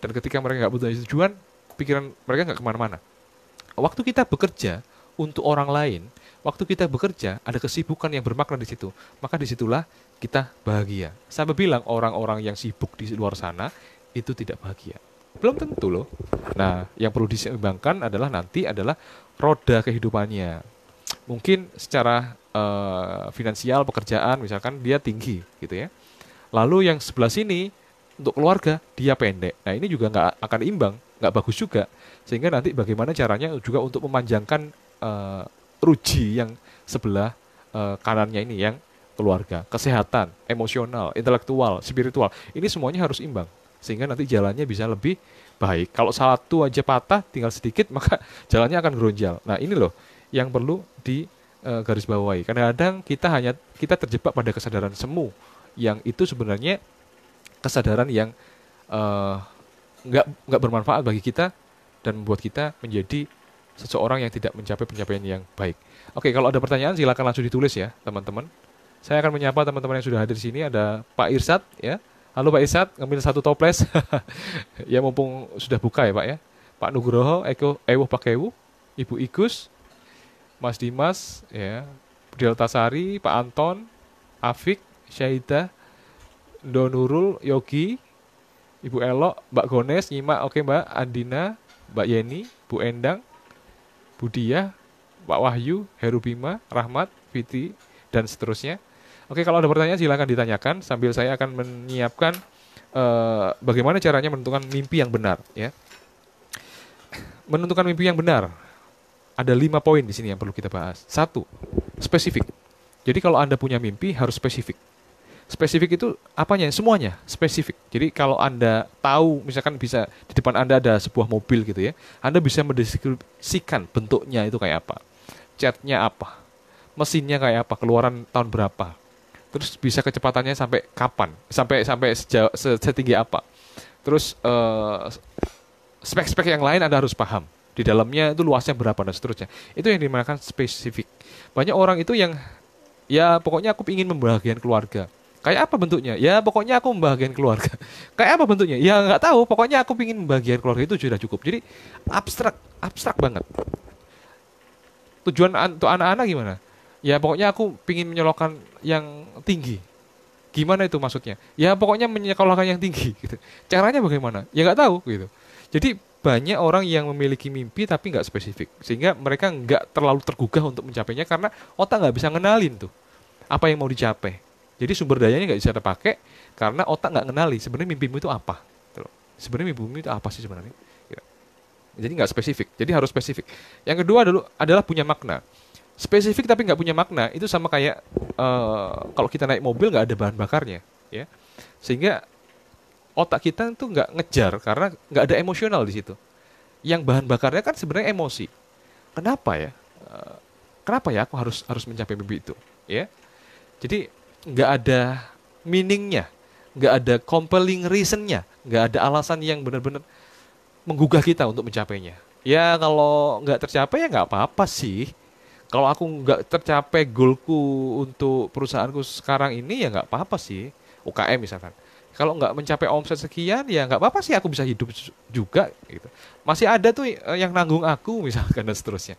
Dan ketika mereka nggak punya tujuan, pikiran mereka nggak kemana-mana. Waktu kita bekerja untuk orang lain, waktu kita bekerja ada kesibukan yang bermakna di situ. Maka disitulah kita bahagia. Saya bilang orang-orang yang sibuk di luar sana itu tidak bahagia. Belum tentu loh. Nah, yang perlu diseimbangkan adalah nanti adalah roda kehidupannya. Mungkin secara uh, finansial pekerjaan misalkan dia tinggi gitu ya. Lalu yang sebelah sini untuk keluarga dia pendek. Nah, ini juga nggak akan imbang, nggak bagus juga. Sehingga nanti bagaimana caranya juga untuk memanjangkan uh, ruji yang sebelah uh, kanannya ini yang keluarga, kesehatan, emosional, intelektual, spiritual. Ini semuanya harus imbang sehingga nanti jalannya bisa lebih baik. Kalau satu aja patah tinggal sedikit maka jalannya akan geronjal. Nah, ini loh yang perlu di eh, garis bawahi. Kadang-kadang kita hanya kita terjebak pada kesadaran semu yang itu sebenarnya kesadaran yang eh, nggak uh, nggak bermanfaat bagi kita dan membuat kita menjadi seseorang yang tidak mencapai pencapaian yang baik. Oke, kalau ada pertanyaan silakan langsung ditulis ya, teman-teman. Saya akan menyapa teman-teman yang sudah hadir di sini. Ada Pak Irsat, ya. Halo Pak Irsat, ngambil satu toples. ya mumpung sudah buka ya Pak ya. Pak Nugroho, Eko, Ewo Pakewu, Ibu Igus, Mas Dimas, ya. Delta Tasari, Pak Anton, Afik, Syahida, Donurul, Yogi, Ibu Elok, Mbak Gones, Nyimak, oke Mbak, Andina, Mbak Yeni, Bu Endang, Budiah, Pak Wahyu, Heru Bima Rahmat, Fitri, dan seterusnya. Oke, kalau ada pertanyaan silahkan ditanyakan sambil saya akan menyiapkan uh, bagaimana caranya menentukan mimpi yang benar. Ya, menentukan mimpi yang benar ada lima poin di sini yang perlu kita bahas. Satu, spesifik. Jadi kalau anda punya mimpi harus spesifik. Spesifik itu apanya? Semuanya spesifik. Jadi kalau anda tahu, misalkan bisa di depan anda ada sebuah mobil gitu ya, anda bisa mendeskripsikan bentuknya itu kayak apa, catnya apa, mesinnya kayak apa, keluaran tahun berapa, terus bisa kecepatannya sampai kapan sampai sampai sejauh setinggi apa terus spek eh, spek-spek yang lain anda harus paham di dalamnya itu luasnya berapa dan seterusnya itu yang dimakan spesifik banyak orang itu yang ya pokoknya aku ingin membahagiakan keluarga kayak apa bentuknya ya pokoknya aku membahagiakan keluarga kayak apa bentuknya ya nggak tahu pokoknya aku ingin membahagiakan keluarga itu sudah cukup jadi abstrak abstrak banget tujuan untuk anak-anak gimana ya pokoknya aku ingin menyolokkan yang tinggi. Gimana itu maksudnya? Ya pokoknya menyekolahkan yang tinggi. Gitu. Caranya bagaimana? Ya nggak tahu gitu. Jadi banyak orang yang memiliki mimpi tapi nggak spesifik sehingga mereka nggak terlalu tergugah untuk mencapainya karena otak nggak bisa ngenalin tuh apa yang mau dicapai jadi sumber dayanya nggak bisa dipakai karena otak nggak ngenali sebenarnya mimpimu itu apa gitu sebenarnya mimpimu itu apa sih sebenarnya gitu. jadi nggak spesifik jadi harus spesifik yang kedua adalah punya makna spesifik tapi nggak punya makna itu sama kayak uh, kalau kita naik mobil nggak ada bahan bakarnya ya sehingga otak kita itu nggak ngejar karena nggak ada emosional di situ yang bahan bakarnya kan sebenarnya emosi kenapa ya uh, kenapa ya aku harus harus mencapai mimpi itu ya jadi nggak ada meaningnya nggak ada compelling reasonnya nggak ada alasan yang benar-benar menggugah kita untuk mencapainya ya kalau nggak tercapai ya nggak apa-apa sih kalau aku nggak tercapai goalku untuk perusahaanku sekarang ini ya nggak apa-apa sih UKM misalkan kalau nggak mencapai omset sekian ya nggak apa-apa sih aku bisa hidup juga gitu masih ada tuh eh, yang nanggung aku misalkan dan seterusnya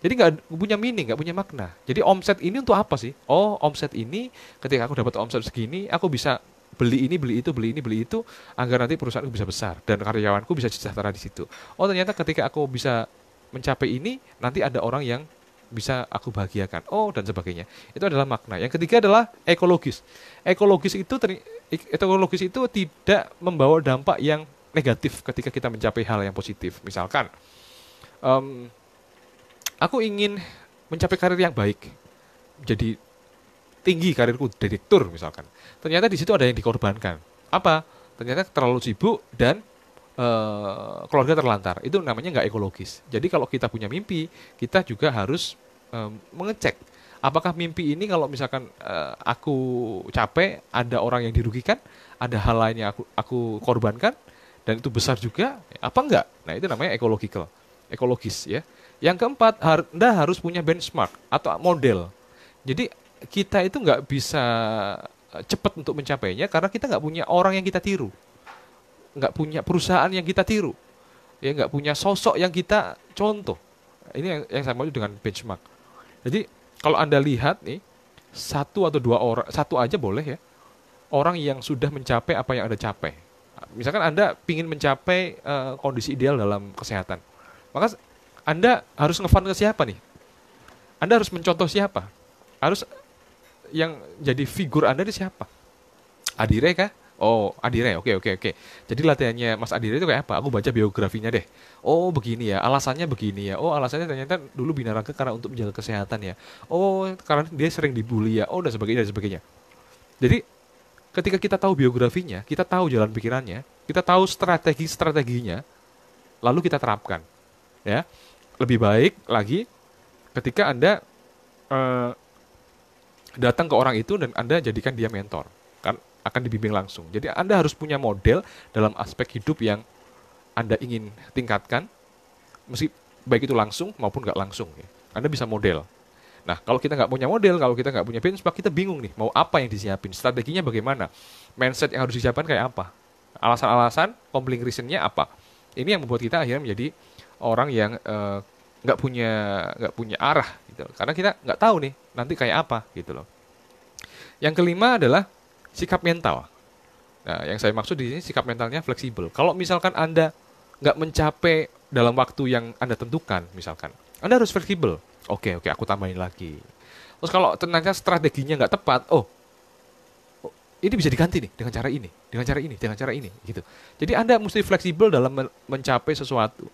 jadi nggak punya meaning nggak punya makna jadi omset ini untuk apa sih oh omset ini ketika aku dapat omset segini aku bisa beli ini beli itu beli ini beli itu agar nanti perusahaanku bisa besar dan karyawanku bisa sejahtera di situ oh ternyata ketika aku bisa mencapai ini nanti ada orang yang bisa aku bahagiakan. Oh dan sebagainya. Itu adalah makna. Yang ketiga adalah ekologis. Ekologis itu ekologis itu tidak membawa dampak yang negatif ketika kita mencapai hal yang positif. Misalkan um, aku ingin mencapai karir yang baik. Jadi tinggi karirku direktur misalkan. Ternyata di situ ada yang dikorbankan. Apa? Ternyata terlalu sibuk dan Uh, keluarga terlantar. Itu namanya nggak ekologis. Jadi kalau kita punya mimpi, kita juga harus um, mengecek apakah mimpi ini kalau misalkan uh, aku capek ada orang yang dirugikan ada hal lain yang aku aku korbankan dan itu besar juga apa enggak nah itu namanya ecological ekologis ya yang keempat har anda harus punya benchmark atau model jadi kita itu nggak bisa eh, cepat untuk mencapainya karena kita nggak punya orang yang kita tiru nggak punya perusahaan yang kita tiru ya nggak punya sosok yang kita contoh ini yang, yang sama dengan benchmark jadi kalau Anda lihat nih, satu atau dua orang, satu aja boleh ya, orang yang sudah mencapai apa yang Anda capai. Misalkan Anda ingin mencapai uh, kondisi ideal dalam kesehatan, maka Anda harus ngefan ke siapa nih? Anda harus mencontoh siapa? Harus yang jadi figur Anda di siapa? Adire kah? Oh, Adira ya. Oke, oke, oke. Jadi latihannya Mas Adira itu kayak apa? Aku baca biografinya deh. Oh, begini ya. Alasannya begini ya. Oh, alasannya ternyata dulu binaraga karena untuk menjaga kesehatan ya. Oh, karena dia sering dibully ya. Oh, dan sebagainya dan sebagainya. Jadi ketika kita tahu biografinya, kita tahu jalan pikirannya, kita tahu strategi-strateginya, lalu kita terapkan. Ya. Lebih baik lagi ketika Anda Uh, datang ke orang itu dan Anda jadikan dia mentor akan dibimbing langsung. Jadi Anda harus punya model dalam aspek hidup yang Anda ingin tingkatkan, meski baik itu langsung maupun nggak langsung. Ya. Anda bisa model. Nah, kalau kita nggak punya model, kalau kita nggak punya benchmark, kita bingung nih, mau apa yang disiapin, strateginya bagaimana, mindset yang harus disiapkan kayak apa, alasan-alasan, compelling reasonnya apa. Ini yang membuat kita akhirnya menjadi orang yang eh, nggak uh, punya nggak punya arah gitu karena kita nggak tahu nih nanti kayak apa gitu loh yang kelima adalah sikap mental. Nah, yang saya maksud di sini sikap mentalnya fleksibel. Kalau misalkan Anda nggak mencapai dalam waktu yang Anda tentukan, misalkan, Anda harus fleksibel. Oke, oke, aku tambahin lagi. Terus kalau ternyata strateginya nggak tepat, oh, oh, ini bisa diganti nih dengan cara ini, dengan cara ini, dengan cara ini, gitu. Jadi Anda mesti fleksibel dalam mencapai sesuatu.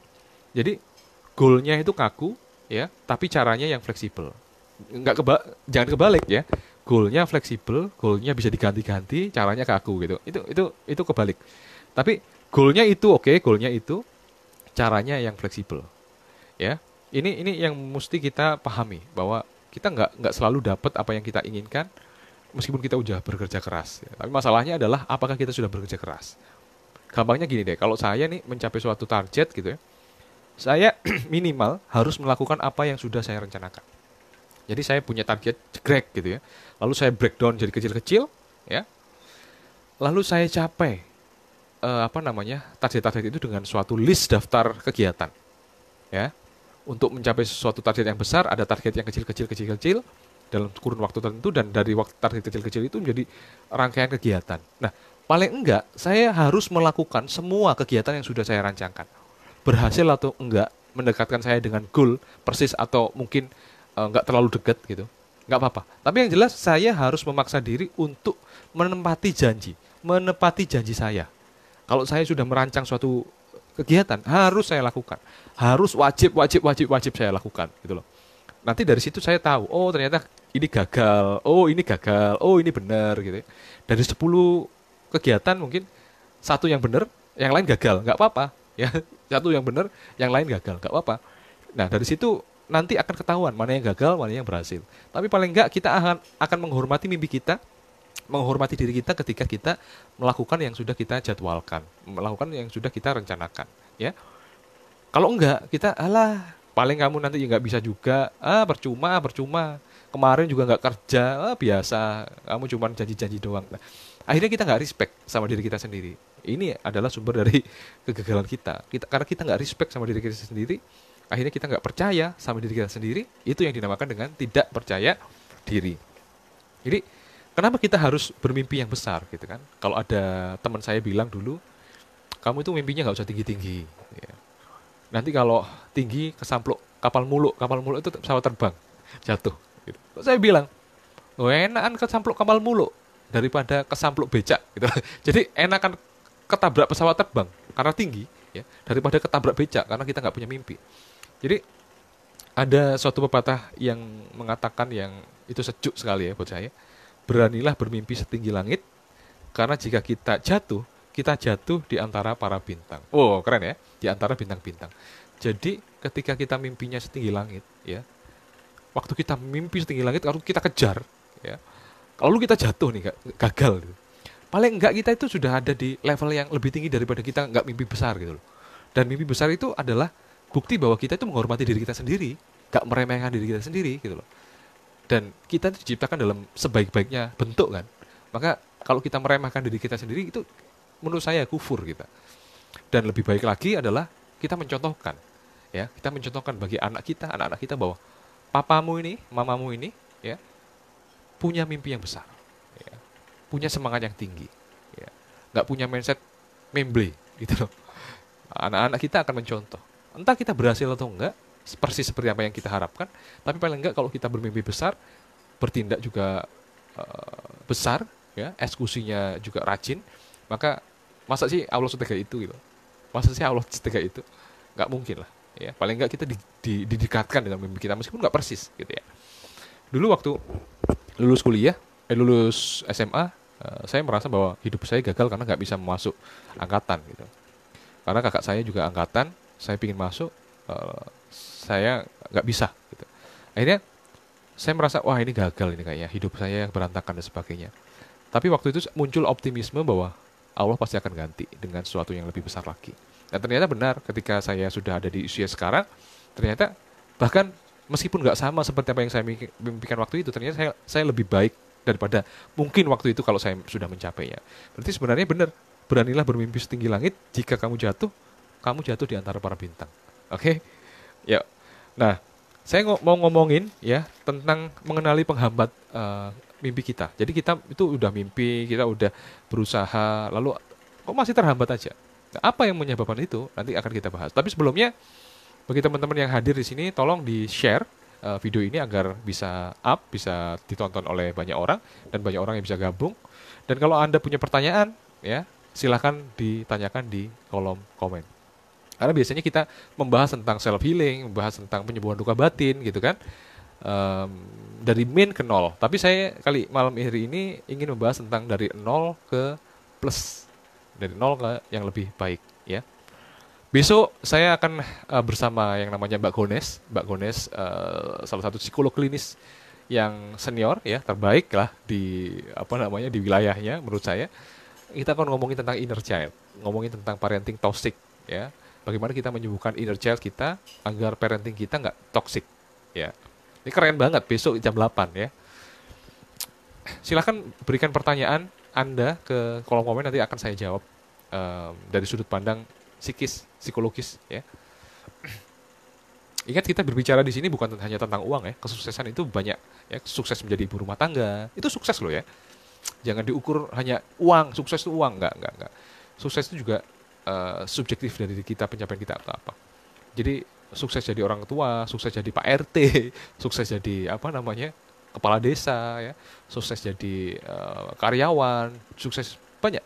Jadi goalnya itu kaku, ya, tapi caranya yang fleksibel. Nggak keba jangan kebalik ya goalnya fleksibel, goalnya bisa diganti-ganti, caranya ke aku gitu. Itu itu itu kebalik. Tapi goalnya itu oke, okay, goalnya itu caranya yang fleksibel. Ya, ini ini yang mesti kita pahami bahwa kita nggak nggak selalu dapat apa yang kita inginkan meskipun kita udah bekerja keras. Ya. Tapi masalahnya adalah apakah kita sudah bekerja keras. Gampangnya gini deh, kalau saya nih mencapai suatu target gitu ya, saya minimal harus melakukan apa yang sudah saya rencanakan jadi saya punya target jegrek gitu ya. Lalu saya breakdown jadi kecil-kecil ya. Lalu saya capai uh, apa namanya? target-target itu dengan suatu list daftar kegiatan. Ya. Untuk mencapai suatu target yang besar ada target yang kecil-kecil kecil-kecil dalam kurun waktu tertentu dan dari waktu target kecil-kecil itu menjadi rangkaian kegiatan. Nah, paling enggak saya harus melakukan semua kegiatan yang sudah saya rancangkan. Berhasil atau enggak mendekatkan saya dengan goal persis atau mungkin Eh, nggak uh, terlalu deket gitu nggak apa-apa tapi yang jelas saya harus memaksa diri untuk menempati janji menepati janji saya kalau saya sudah merancang suatu kegiatan harus saya lakukan harus wajib wajib wajib wajib saya lakukan gitu loh nanti dari situ saya tahu oh ternyata ini gagal oh ini gagal oh ini benar gitu ya. dari 10 kegiatan mungkin satu yang benar yang lain gagal nggak apa-apa ya satu yang benar yang lain gagal nggak apa-apa nah dari situ nanti akan ketahuan mana yang gagal, mana yang berhasil. Tapi paling enggak kita akan akan menghormati mimpi kita, menghormati diri kita ketika kita melakukan yang sudah kita jadwalkan, melakukan yang sudah kita rencanakan, ya. Kalau enggak, kita alah paling kamu nanti ya nggak bisa juga, ah percuma, percuma. Kemarin juga nggak kerja, ah, biasa. Kamu cuma janji-janji doang. Nah, akhirnya kita nggak respect sama diri kita sendiri. Ini adalah sumber dari kegagalan kita. Kita karena kita nggak respect sama diri kita sendiri, akhirnya kita nggak percaya sama diri kita sendiri itu yang dinamakan dengan tidak percaya diri jadi kenapa kita harus bermimpi yang besar gitu kan kalau ada teman saya bilang dulu kamu itu mimpinya nggak usah tinggi tinggi ya. nanti kalau tinggi kesampluk kapal muluk kapal muluk itu pesawat terbang jatuh gitu. saya bilang enakan kesampluk kapal mulu daripada kesampluk becak gitu jadi enakan ketabrak pesawat terbang karena tinggi ya daripada ketabrak becak karena kita nggak punya mimpi jadi ada suatu pepatah yang mengatakan yang itu sejuk sekali ya buat saya. Beranilah bermimpi setinggi langit karena jika kita jatuh, kita jatuh di antara para bintang. Oh, keren ya, di antara bintang-bintang. Jadi ketika kita mimpinya setinggi langit, ya, waktu kita mimpi setinggi langit, kalau kita kejar, ya, kalau kita jatuh nih, gagal. Gitu. Paling enggak kita itu sudah ada di level yang lebih tinggi daripada kita enggak mimpi besar gitu loh. Dan mimpi besar itu adalah bukti bahwa kita itu menghormati diri kita sendiri gak meremehkan diri kita sendiri gitu loh dan kita itu diciptakan dalam sebaik-baiknya bentuk kan maka kalau kita meremehkan diri kita sendiri itu menurut saya kufur kita gitu. dan lebih baik lagi adalah kita mencontohkan ya kita mencontohkan bagi anak kita anak-anak kita bahwa papamu ini mamamu ini ya punya mimpi yang besar ya. punya semangat yang tinggi ya. nggak punya mindset memble gitu loh anak-anak kita akan mencontoh entah kita berhasil atau enggak persis seperti apa yang kita harapkan tapi paling enggak kalau kita bermimpi besar bertindak juga uh, besar ya eksekusinya juga rajin maka masa sih Allah setega itu gitu masa sih Allah setega itu nggak mungkin lah ya paling enggak kita di, didekatkan dengan mimpi kita meskipun nggak persis gitu ya dulu waktu lulus kuliah eh, lulus SMA uh, eh, saya merasa bahwa hidup saya gagal karena nggak bisa masuk angkatan gitu karena kakak saya juga angkatan saya ingin masuk uh, saya nggak bisa gitu. akhirnya saya merasa wah ini gagal ini kayaknya hidup saya yang berantakan dan sebagainya tapi waktu itu muncul optimisme bahwa Allah pasti akan ganti dengan sesuatu yang lebih besar lagi dan ternyata benar ketika saya sudah ada di usia sekarang ternyata bahkan meskipun nggak sama seperti apa yang saya mimpikan waktu itu ternyata saya saya lebih baik daripada mungkin waktu itu kalau saya sudah mencapainya berarti sebenarnya benar beranilah bermimpi setinggi langit jika kamu jatuh kamu jatuh di antara para bintang. Oke? Okay? Ya. Nah, saya ng mau ngomongin ya tentang mengenali penghambat uh, mimpi kita. Jadi kita itu udah mimpi, kita udah berusaha, lalu kok masih terhambat aja. Nah, apa yang menyebabkan itu nanti akan kita bahas. Tapi sebelumnya bagi teman-teman yang hadir di sini tolong di-share eh, video ini agar bisa up, bisa ditonton oleh banyak orang dan banyak orang yang bisa gabung. Dan kalau Anda punya pertanyaan ya, silahkan ditanyakan di kolom komen. Karena biasanya kita membahas tentang self healing, membahas tentang penyembuhan luka batin gitu kan. Um, dari min ke nol. Tapi saya kali malam hari ini ingin membahas tentang dari nol ke plus. Dari nol ke yang lebih baik ya. Besok saya akan uh, bersama yang namanya Mbak Gones, Mbak Gones uh, salah satu psikolog klinis yang senior ya, terbaik lah di apa namanya di wilayahnya menurut saya. Kita akan ngomongin tentang inner child, ngomongin tentang parenting toxic ya bagaimana kita menyembuhkan inner child kita agar parenting kita nggak toxic ya ini keren banget besok jam 8 ya silahkan berikan pertanyaan anda ke kolom komen nanti akan saya jawab um, dari sudut pandang psikis psikologis ya Ingat kita berbicara di sini bukan hanya tentang uang ya, kesuksesan itu banyak ya, sukses menjadi ibu rumah tangga itu sukses loh ya. Jangan diukur hanya uang, sukses itu uang nggak nggak nggak. Sukses itu juga Eh, subjektif dari kita pencapaian kita atau apa jadi sukses jadi orang tua sukses jadi pak rt sukses jadi apa namanya kepala desa ya sukses jadi uh, karyawan sukses banyak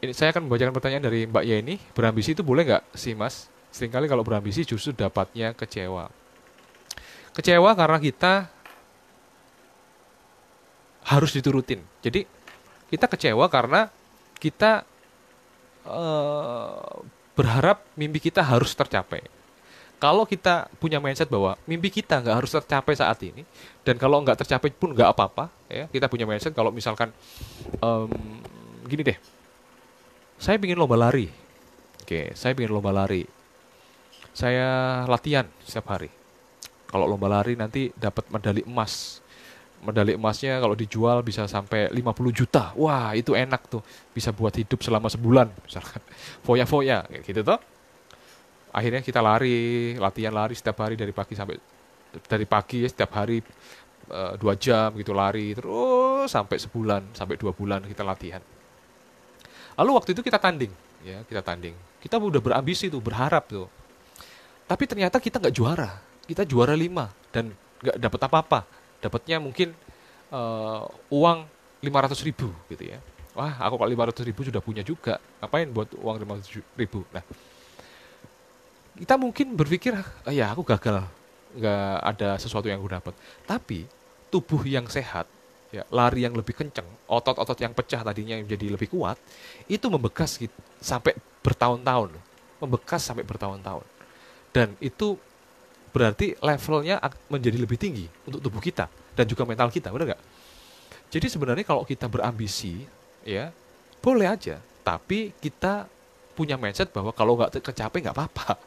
ini saya akan membacakan pertanyaan dari Mbak Yeni berambisi itu boleh nggak sih Mas seringkali kalau berambisi justru dapatnya kecewa kecewa karena kita harus diturutin jadi kita kecewa karena kita Eh, berharap mimpi kita harus tercapai. Kalau kita punya mindset bahwa mimpi kita nggak harus tercapai saat ini, dan kalau nggak tercapai pun nggak apa-apa, ya kita punya mindset kalau misalkan um, gini deh, saya ingin lomba lari, oke, saya ingin lomba lari, saya latihan setiap hari. Kalau lomba lari nanti dapat medali emas, medali emasnya kalau dijual bisa sampai 50 juta. Wah, itu enak tuh. Bisa buat hidup selama sebulan misalkan. Foya-foya gitu tuh. Akhirnya kita lari, latihan lari setiap hari dari pagi sampai dari pagi ya setiap hari eh, dua jam gitu lari terus sampai sebulan sampai dua bulan kita latihan. Lalu waktu itu kita tanding, ya kita tanding. Kita udah berambisi tuh, berharap tuh. Tapi ternyata kita nggak juara. Kita juara lima dan nggak dapat apa-apa dapatnya mungkin uh, uang 500 ribu gitu ya. Wah, aku kalau 500 ribu sudah punya juga, ngapain buat uang 500 ribu? Nah, kita mungkin berpikir, ah, ya aku gagal, nggak ada sesuatu yang aku dapat. Tapi tubuh yang sehat, ya, lari yang lebih kenceng, otot-otot yang pecah tadinya yang menjadi lebih kuat, itu membekas gitu, sampai bertahun-tahun, membekas sampai bertahun-tahun. Dan itu berarti levelnya menjadi lebih tinggi untuk tubuh kita dan juga mental kita, benar nggak? Jadi sebenarnya kalau kita berambisi, ya boleh aja, tapi kita punya mindset bahwa kalau nggak tercapai nggak apa-apa.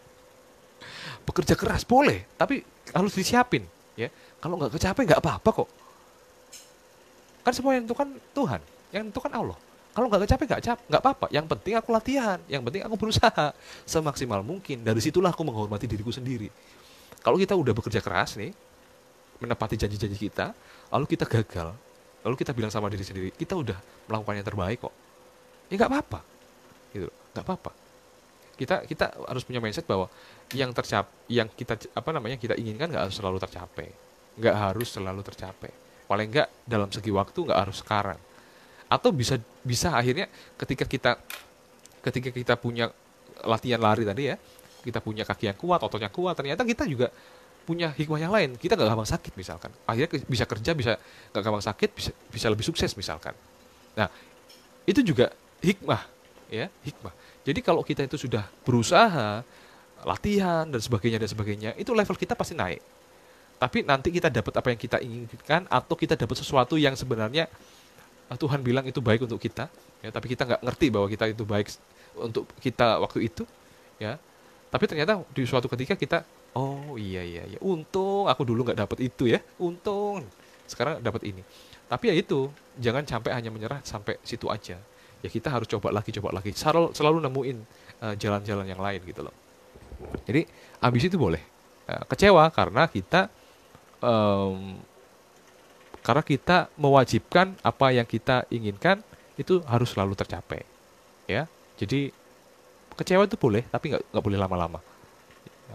Bekerja keras boleh, tapi harus disiapin, ya. Kalau nggak tercapai nggak apa-apa kok. Kan semua yang itu kan Tuhan, yang itu kan Allah. Kalau nggak tercapai nggak cap, nggak apa-apa. Yang penting aku latihan, yang penting aku berusaha semaksimal mungkin. Dari situlah aku menghormati diriku sendiri kalau kita udah bekerja keras nih, menepati janji-janji kita, lalu kita gagal, lalu kita bilang sama diri sendiri, kita udah melakukan yang terbaik kok. Ya nggak apa-apa, gitu, nggak apa-apa. Kita kita harus punya mindset bahwa yang tercap, yang kita apa namanya kita inginkan nggak harus selalu tercapai, nggak harus selalu tercapai. Paling nggak dalam segi waktu nggak harus sekarang. Atau bisa bisa akhirnya ketika kita ketika kita punya latihan lari tadi ya, kita punya kaki yang kuat, ototnya kuat, ternyata kita juga punya hikmah yang lain. Kita nggak gampang sakit misalkan. Akhirnya bisa kerja, bisa nggak gampang sakit, bisa, bisa lebih sukses misalkan. Nah, itu juga hikmah, ya hikmah. Jadi kalau kita itu sudah berusaha, latihan dan sebagainya dan sebagainya, itu level kita pasti naik. Tapi nanti kita dapat apa yang kita inginkan atau kita dapat sesuatu yang sebenarnya ah, Tuhan bilang itu baik untuk kita, ya, tapi kita nggak ngerti bahwa kita itu baik untuk kita waktu itu, ya tapi ternyata di suatu ketika kita, oh iya iya iya, untung aku dulu nggak dapat itu ya, untung sekarang dapat ini. Tapi ya itu, jangan sampai hanya menyerah sampai situ aja. Ya kita harus coba lagi, coba lagi. Selalu, selalu nemuin eh, jalan-jalan uh, yang lain gitu loh. Jadi ambisi itu boleh. Uh, kecewa karena kita um, karena kita mewajibkan apa yang kita inginkan itu harus selalu tercapai. Ya. Jadi kecewa itu boleh tapi nggak nggak boleh lama-lama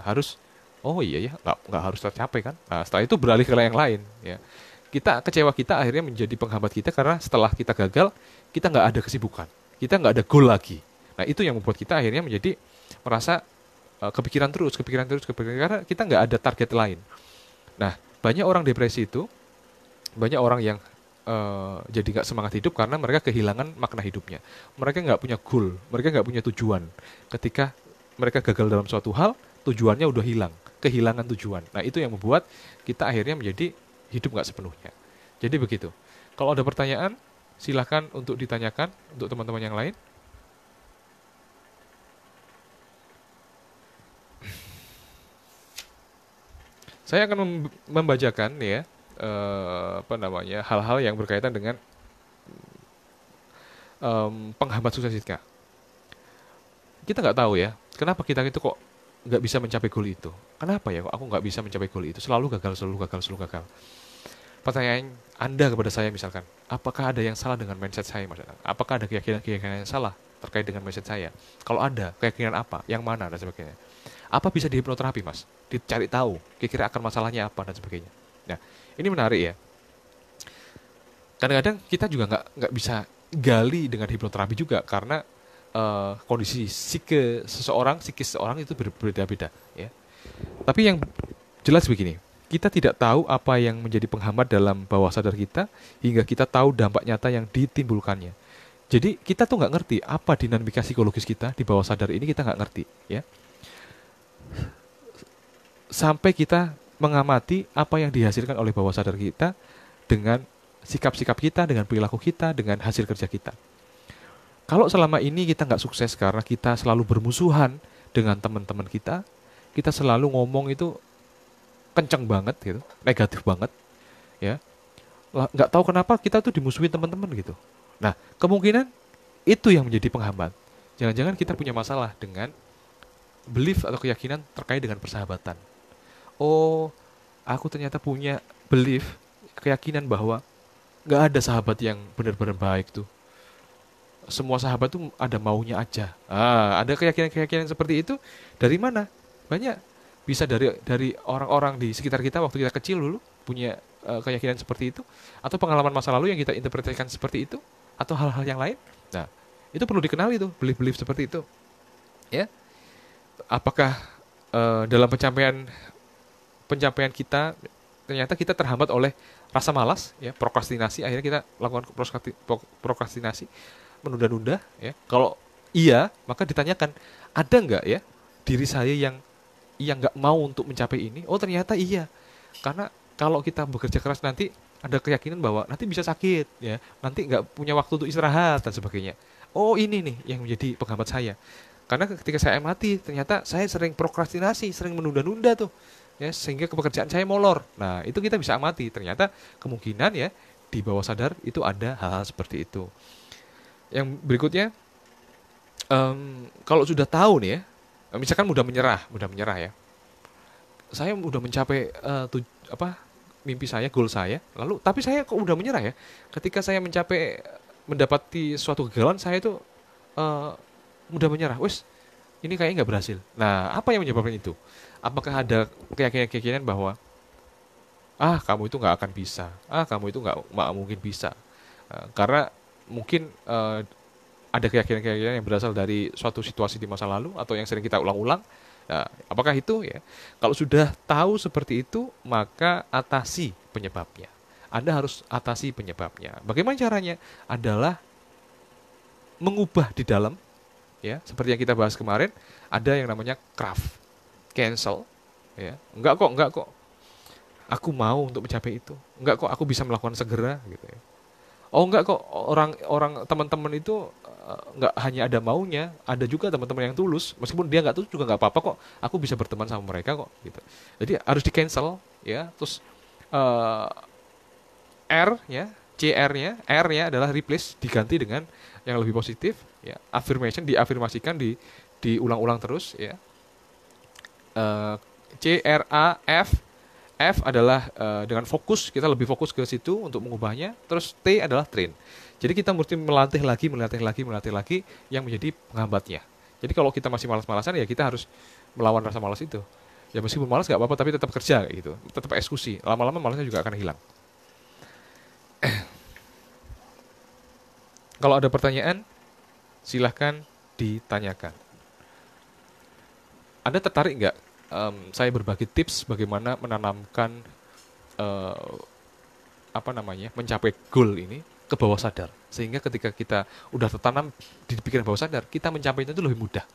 harus oh iya ya nggak nggak harus tercapai kan nah, setelah itu beralih ke yang lain ya kita kecewa kita akhirnya menjadi penghambat kita karena setelah kita gagal kita nggak ada kesibukan kita nggak ada goal lagi nah itu yang membuat kita akhirnya menjadi merasa uh, kepikiran terus kepikiran terus kepikiran karena kita nggak ada target lain nah banyak orang depresi itu banyak orang yang Eh, jadi nggak semangat hidup karena mereka kehilangan makna hidupnya. Mereka nggak punya goal, mereka nggak punya tujuan. Ketika mereka gagal dalam suatu hal, tujuannya udah hilang, kehilangan tujuan. Nah itu yang membuat kita akhirnya menjadi hidup nggak sepenuhnya. Jadi begitu. Kalau ada pertanyaan, silahkan untuk ditanyakan untuk teman-teman yang lain. Saya akan membacakan ya uh, apa namanya hal-hal yang berkaitan dengan um, penghambat sukses kita. Kita nggak tahu ya, kenapa kita itu kok nggak bisa mencapai goal itu? Kenapa ya kok aku nggak bisa mencapai goal itu? Selalu gagal, selalu gagal, selalu gagal. Pertanyaan Anda kepada saya misalkan, apakah ada yang salah dengan mindset saya Mas Apakah ada keyakinan-keyakinan yang salah terkait dengan mindset saya? Kalau ada, keyakinan apa? Yang mana dan sebagainya? Apa bisa dihipnoterapi Mas? Dicari tahu, kira-kira akan masalahnya apa dan sebagainya ini menarik ya. Kadang-kadang kita juga nggak nggak bisa gali dengan hipnoterapi juga karena uh, kondisi psike seseorang, psikis seseorang itu berbeda-beda ya. Tapi yang jelas begini, kita tidak tahu apa yang menjadi penghambat dalam bawah sadar kita hingga kita tahu dampak nyata yang ditimbulkannya. Jadi kita tuh nggak ngerti apa dinamika psikologis kita di bawah sadar ini kita nggak ngerti ya. Sampai kita mengamati apa yang dihasilkan oleh bawah sadar kita dengan sikap-sikap kita, dengan perilaku kita, dengan hasil kerja kita. Kalau selama ini kita nggak sukses karena kita selalu bermusuhan dengan teman-teman kita, kita selalu ngomong itu kenceng banget gitu, negatif banget, ya. Nggak tahu kenapa kita tuh dimusuhi teman-teman gitu. Nah, kemungkinan itu yang menjadi penghambat. Jangan-jangan kita punya masalah dengan belief atau keyakinan terkait dengan persahabatan oh aku ternyata punya belief keyakinan bahwa nggak ada sahabat yang benar-benar baik tuh semua sahabat tuh ada maunya aja ah ada keyakinan-keyakinan seperti itu dari mana banyak bisa dari dari orang-orang di sekitar kita waktu kita kecil dulu punya uh, keyakinan seperti itu atau pengalaman masa lalu yang kita interpretasikan seperti itu atau hal-hal yang lain nah itu perlu dikenali tuh belief-belief seperti itu ya apakah uh, dalam pencapaian pencapaian kita ternyata kita terhambat oleh rasa malas ya prokrastinasi akhirnya kita lakukan prokrastinasi menunda-nunda ya kalau iya maka ditanyakan ada nggak ya diri saya yang yang nggak mau untuk mencapai ini oh ternyata iya karena kalau kita bekerja keras nanti ada keyakinan bahwa nanti bisa sakit ya nanti nggak punya waktu untuk istirahat dan sebagainya oh ini nih yang menjadi penghambat saya karena ketika saya mati ternyata saya sering prokrastinasi sering menunda-nunda tuh ya sehingga pekerjaan saya molor. Nah, itu kita bisa amati. Ternyata kemungkinan ya di bawah sadar itu ada hal-hal seperti itu. Yang berikutnya um, kalau sudah tahu nih ya, misalkan mudah menyerah, mudah menyerah ya. Saya udah mencapai uh, tuj apa mimpi saya, goal saya. Lalu tapi saya kok udah menyerah ya. Ketika saya mencapai mendapati suatu kegagalan saya itu uh, eh, mudah menyerah. Wes, ini kayaknya nggak berhasil. Nah, apa yang menyebabkan itu? apakah ada keyakinan-keyakinan bahwa ah kamu itu nggak akan bisa, ah kamu itu nggak mungkin bisa, eh, karena mungkin uh, ada keyakinan-keyakinan yang berasal dari suatu situasi di masa lalu atau yang sering kita ulang-ulang. Nah, apakah itu ya? Kalau sudah tahu seperti itu, maka atasi penyebabnya. Anda harus atasi penyebabnya. Bagaimana caranya? Adalah mengubah di dalam, ya, seperti yang kita bahas kemarin, ada yang namanya craft cancel ya enggak kok enggak kok aku mau untuk mencapai itu enggak kok aku bisa melakukan segera gitu ya oh enggak kok orang orang teman-teman itu eh, enggak hanya ada maunya ada juga teman-teman yang tulus meskipun dia enggak tulus juga enggak apa-apa kok aku bisa berteman sama mereka kok gitu jadi harus di cancel ya terus uh, R ya CR-nya, R-nya adalah replace diganti dengan yang lebih positif, ya. Affirmation diafirmasikan di diulang-ulang terus, ya uh, C R A F F adalah uh, dengan fokus kita lebih fokus ke situ untuk mengubahnya. Terus T adalah train. Jadi kita mesti melatih lagi, melatih lagi, melatih lagi yang menjadi penghambatnya. Jadi kalau kita masih malas-malasan ya kita harus melawan rasa malas itu. Ya meskipun malas nggak apa-apa tapi tetap kerja gitu, tetap eksekusi. Lama-lama malasnya juga akan hilang. kalau ada pertanyaan silahkan ditanyakan. Anda tertarik nggak um, saya berbagi tips bagaimana menanamkan uh, apa namanya mencapai goal ini ke bawah sadar sehingga ketika kita udah tertanam di pikiran bawah sadar kita mencapainya itu lebih mudah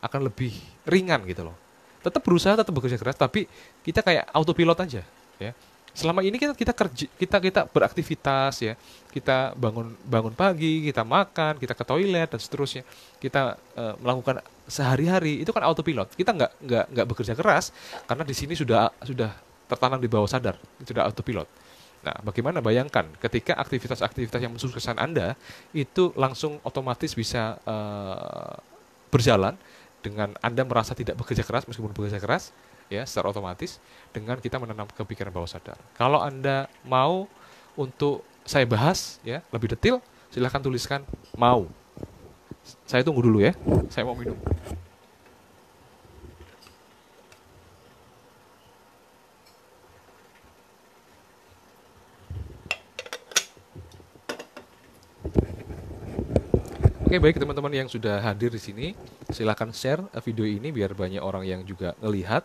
akan lebih ringan gitu loh tetap berusaha tetap bekerja keras tapi kita kayak autopilot aja ya selama ini kita kita kerja kita kita beraktivitas ya kita bangun bangun pagi kita makan kita ke toilet dan seterusnya kita uh, melakukan sehari-hari itu kan autopilot. Kita nggak nggak nggak bekerja keras karena di sini sudah sudah tertanam di bawah sadar, sudah autopilot. Nah, bagaimana bayangkan ketika aktivitas-aktivitas yang mensukseskan Anda itu langsung otomatis bisa uh, berjalan dengan Anda merasa tidak bekerja keras meskipun bekerja keras ya secara otomatis dengan kita menanam kepikiran bawah sadar. Kalau Anda mau untuk saya bahas ya lebih detail silahkan tuliskan mau saya tunggu dulu ya. Saya mau minum. Oke baik teman-teman yang sudah hadir di sini, silahkan share eh, video ini biar banyak orang yang juga melihat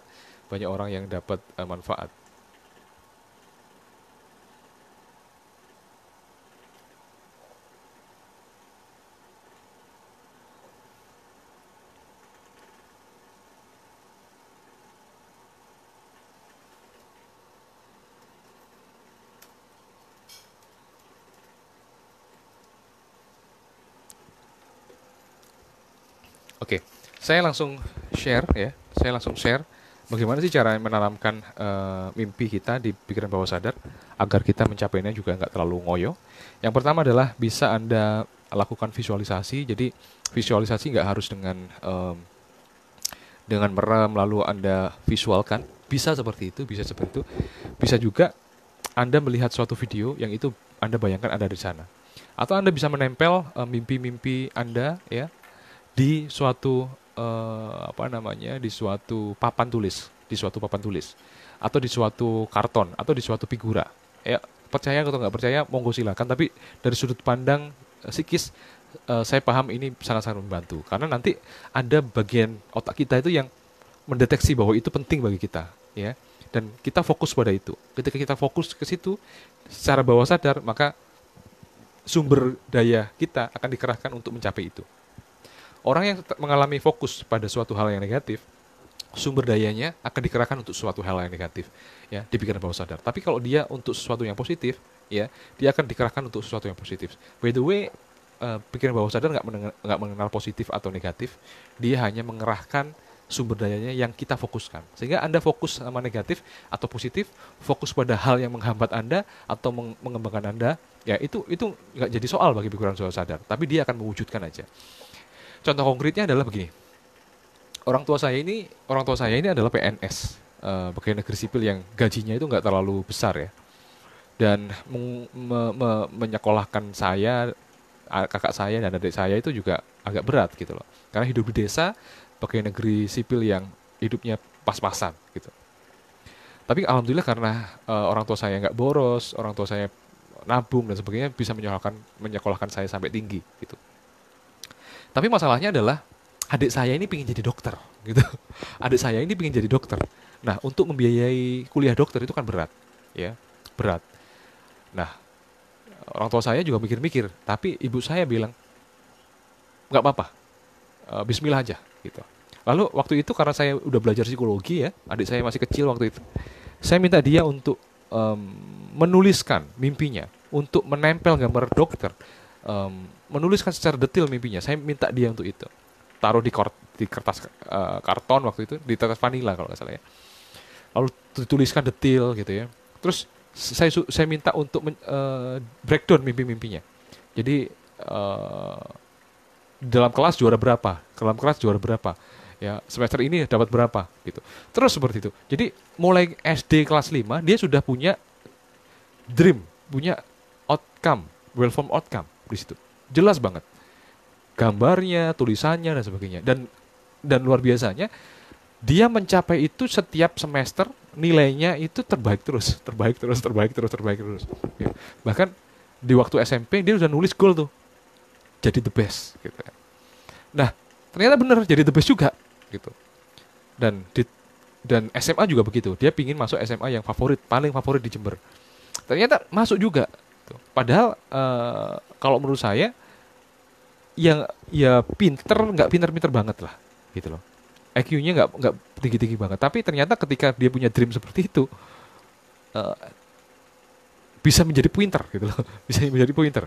banyak orang yang dapat eh, manfaat. Saya langsung share ya, saya langsung share bagaimana sih cara menanamkan uh, mimpi kita di pikiran bawah sadar agar kita mencapainya juga nggak terlalu ngoyo. Yang pertama adalah bisa Anda lakukan visualisasi. Jadi visualisasi nggak harus dengan um, dengan merem lalu Anda visualkan. Bisa seperti itu, bisa seperti itu. Bisa juga Anda melihat suatu video yang itu Anda bayangkan ada di sana atau Anda bisa menempel eh, mimpi-mimpi uh, Anda ya di suatu uh, apa namanya di suatu papan tulis, di suatu papan tulis, atau di suatu karton, atau di suatu figura. Ya percaya atau nggak percaya, monggo silakan. Tapi dari sudut pandang eh, psikis, uh, saya paham ini sangat-sangat membantu karena nanti ada bagian otak kita itu yang mendeteksi bahwa itu penting bagi kita, ya. Dan kita fokus pada itu. Ketika kita fokus ke situ, secara bawah sadar maka sumber daya kita akan dikerahkan untuk mencapai itu. Orang yang mengalami fokus pada suatu hal yang negatif, sumber dayanya akan dikerahkan untuk suatu hal yang negatif ya di pikiran bawah sadar. Tapi kalau dia untuk sesuatu yang positif ya dia akan dikerahkan untuk sesuatu yang positif. By the way uh, pikiran bawah sadar nggak mengenal, mengenal positif atau negatif, dia hanya mengerahkan sumber dayanya yang kita fokuskan. Sehingga Anda fokus sama negatif atau positif, fokus pada hal yang menghambat Anda atau mengembangkan Anda, ya itu itu nggak jadi soal bagi pikiran bawah sadar, tapi dia akan mewujudkan aja contoh konkretnya adalah begini orang tua saya ini orang tua saya ini adalah PNS uh, eh, pegawai negeri sipil yang gajinya itu nggak terlalu besar ya dan me me, me, menyekolahkan saya kakak saya dan adik saya itu juga agak berat gitu loh karena hidup di desa pegawai negeri sipil yang hidupnya pas-pasan gitu tapi alhamdulillah karena uh, orang tua saya nggak boros orang tua saya nabung dan sebagainya bisa menyekolahkan menyekolahkan saya sampai tinggi gitu tapi masalahnya adalah adik saya ini pingin jadi dokter gitu. Adik saya ini pingin jadi dokter. Nah, untuk membiayai kuliah dokter itu kan berat, ya. Berat. Nah, orang tua saya juga mikir-mikir, tapi ibu saya bilang nggak apa-apa. Eh, bismillah aja gitu. Lalu waktu itu karena saya udah belajar psikologi ya, adik saya masih kecil waktu itu. Saya minta dia untuk um, menuliskan mimpinya untuk menempel gambar dokter um, menuliskan secara detail mimpinya. Saya minta dia untuk itu. Taruh di, di kertas uh, karton waktu itu, di kertas vanila kalau nggak salah ya. Lalu dituliskan detail gitu ya. Terus saya saya minta untuk men, uh, breakdown mimpi-mimpinya. Jadi uh, dalam kelas juara berapa, dalam kelas juara berapa, ya semester ini dapat berapa gitu. Terus seperti itu. Jadi mulai SD kelas 5 dia sudah punya dream, punya outcome, well formed outcome di situ. Jelas banget. Gambarnya, tulisannya dan sebagainya. Dan dan luar biasanya dia mencapai itu setiap semester nilainya itu terbaik terus, terbaik terus, terbaik terus, terbaik terus. Ya. Bahkan di waktu SMP dia sudah nulis goal tuh. Jadi the best gitu. Nah, ternyata benar jadi the best juga gitu. Dan di dan SMA juga begitu. Dia pingin masuk SMA yang favorit, paling favorit di Jember. Ternyata masuk juga gitu. Padahal uh, kalau menurut saya yang ya pinter nggak pinter-pinter banget lah gitu loh. iq nya nggak nggak tinggi-tinggi banget. Tapi ternyata ketika dia punya dream seperti itu uh, bisa menjadi pinter gitu loh. bisa menjadi pinter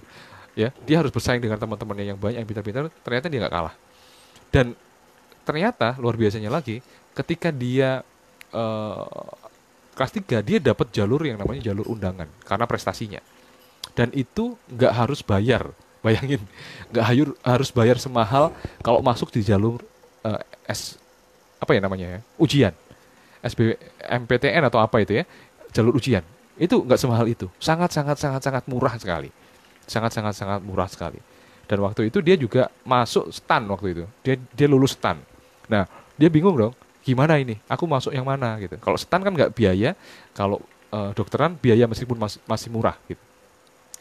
Ya, dia harus bersaing dengan teman-temannya yang banyak yang pinter-pinter ternyata dia nggak kalah. Dan ternyata luar biasanya lagi ketika dia uh, kelas 3 dia dapat jalur yang namanya jalur undangan karena prestasinya dan itu nggak harus bayar bayangin nggak harus bayar semahal kalau masuk di jalur uh, S apa ya namanya ya ujian SB MPTN atau apa itu ya jalur ujian itu nggak semahal itu sangat sangat sangat sangat murah sekali sangat sangat sangat murah sekali dan waktu itu dia juga masuk stan waktu itu dia dia lulus stan nah dia bingung dong gimana ini aku masuk yang mana gitu kalau stan kan nggak biaya kalau uh, dokteran biaya meskipun mas, masih murah gitu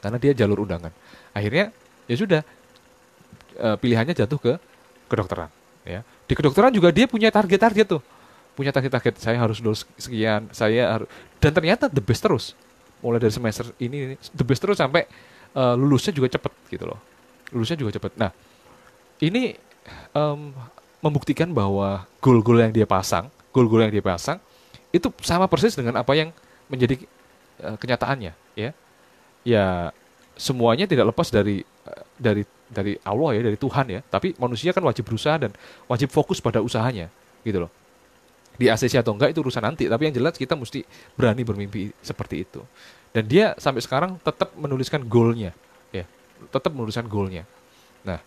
karena dia jalur undangan. Akhirnya ya sudah uh, pilihannya jatuh ke kedokteran. Ya di kedokteran juga dia punya target-target tuh, punya target-target saya harus lulus sekian, saya harus dan ternyata the best terus. Mulai dari semester ini the best terus sampai uh, lulusnya juga cepet gitu loh, lulusnya juga cepet. Nah ini um, membuktikan bahwa goal-goal yang dia pasang, goal-goal yang dia pasang itu sama persis dengan apa yang menjadi uh, kenyataannya, ya ya semuanya tidak lepas dari dari dari Allah ya, dari Tuhan ya. Tapi manusia kan wajib berusaha dan wajib fokus pada usahanya, gitu loh. Di ACC atau enggak itu urusan nanti, tapi yang jelas kita mesti berani bermimpi seperti itu. Dan dia sampai sekarang tetap menuliskan goalnya, ya, tetap menuliskan goalnya. Nah,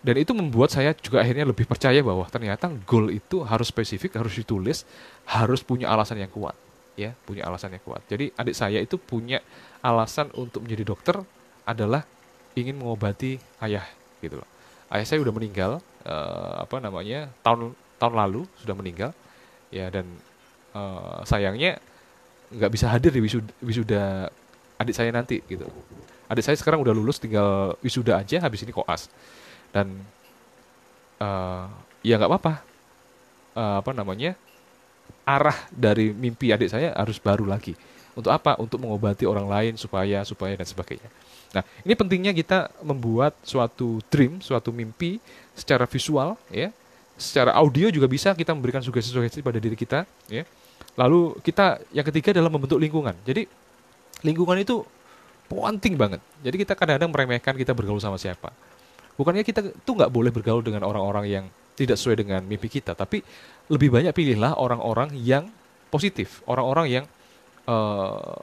dan itu membuat saya juga akhirnya lebih percaya bahwa ternyata goal itu harus spesifik, harus ditulis, harus punya alasan yang kuat, ya, punya alasan yang kuat. Jadi adik saya itu punya alasan untuk menjadi dokter adalah ingin mengobati ayah gitu loh. Ayah saya udah meninggal uh, apa namanya tahun tahun lalu sudah meninggal ya dan uh, sayangnya nggak bisa hadir di wisuda, wisuda adik saya nanti gitu. Adik saya sekarang udah lulus tinggal wisuda aja habis ini koas dan uh, ya nggak apa-apa uh, apa namanya arah dari mimpi adik saya harus baru lagi untuk apa? Untuk mengobati orang lain supaya supaya dan sebagainya. Nah, ini pentingnya kita membuat suatu dream, suatu mimpi secara visual ya. Secara audio juga bisa kita memberikan sugesti-sugesti pada diri kita ya. Lalu kita yang ketiga adalah membentuk lingkungan. Jadi lingkungan itu penting banget. Jadi kita kadang-kadang meremehkan kita bergaul sama siapa. Bukannya kita tuh nggak boleh bergaul dengan orang-orang yang tidak sesuai dengan mimpi kita, tapi lebih banyak pilihlah orang-orang yang positif, orang-orang yang Eh,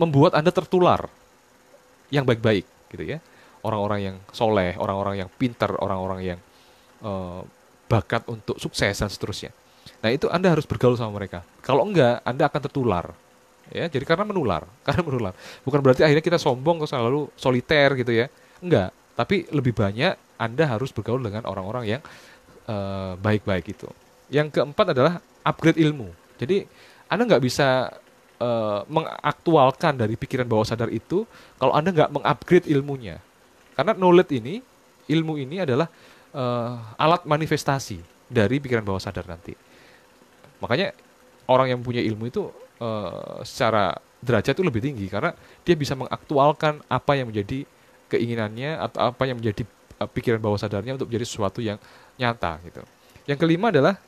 membuat Anda tertular yang baik-baik gitu ya. Orang-orang yang soleh, orang-orang yang pintar orang-orang yang uh, bakat untuk sukses dan seterusnya. Nah itu Anda harus bergaul sama mereka. Kalau enggak, Anda akan tertular. Ya, jadi karena menular, karena menular. Bukan berarti akhirnya kita sombong terus selalu soliter gitu ya. Enggak, tapi lebih banyak Anda harus bergaul dengan orang-orang yang eh, baik-baik uh, itu. Yang keempat adalah upgrade ilmu. Jadi Anda nggak bisa Eh, mengaktualkan dari pikiran bawah sadar itu kalau Anda nggak mengupgrade ilmunya. Karena knowledge ini, ilmu ini adalah uh, alat manifestasi dari pikiran bawah sadar nanti. Makanya orang yang punya ilmu itu uh, secara derajat itu lebih tinggi karena dia bisa mengaktualkan apa yang menjadi keinginannya atau apa yang menjadi pikiran bawah sadarnya untuk menjadi sesuatu yang nyata gitu. Yang kelima adalah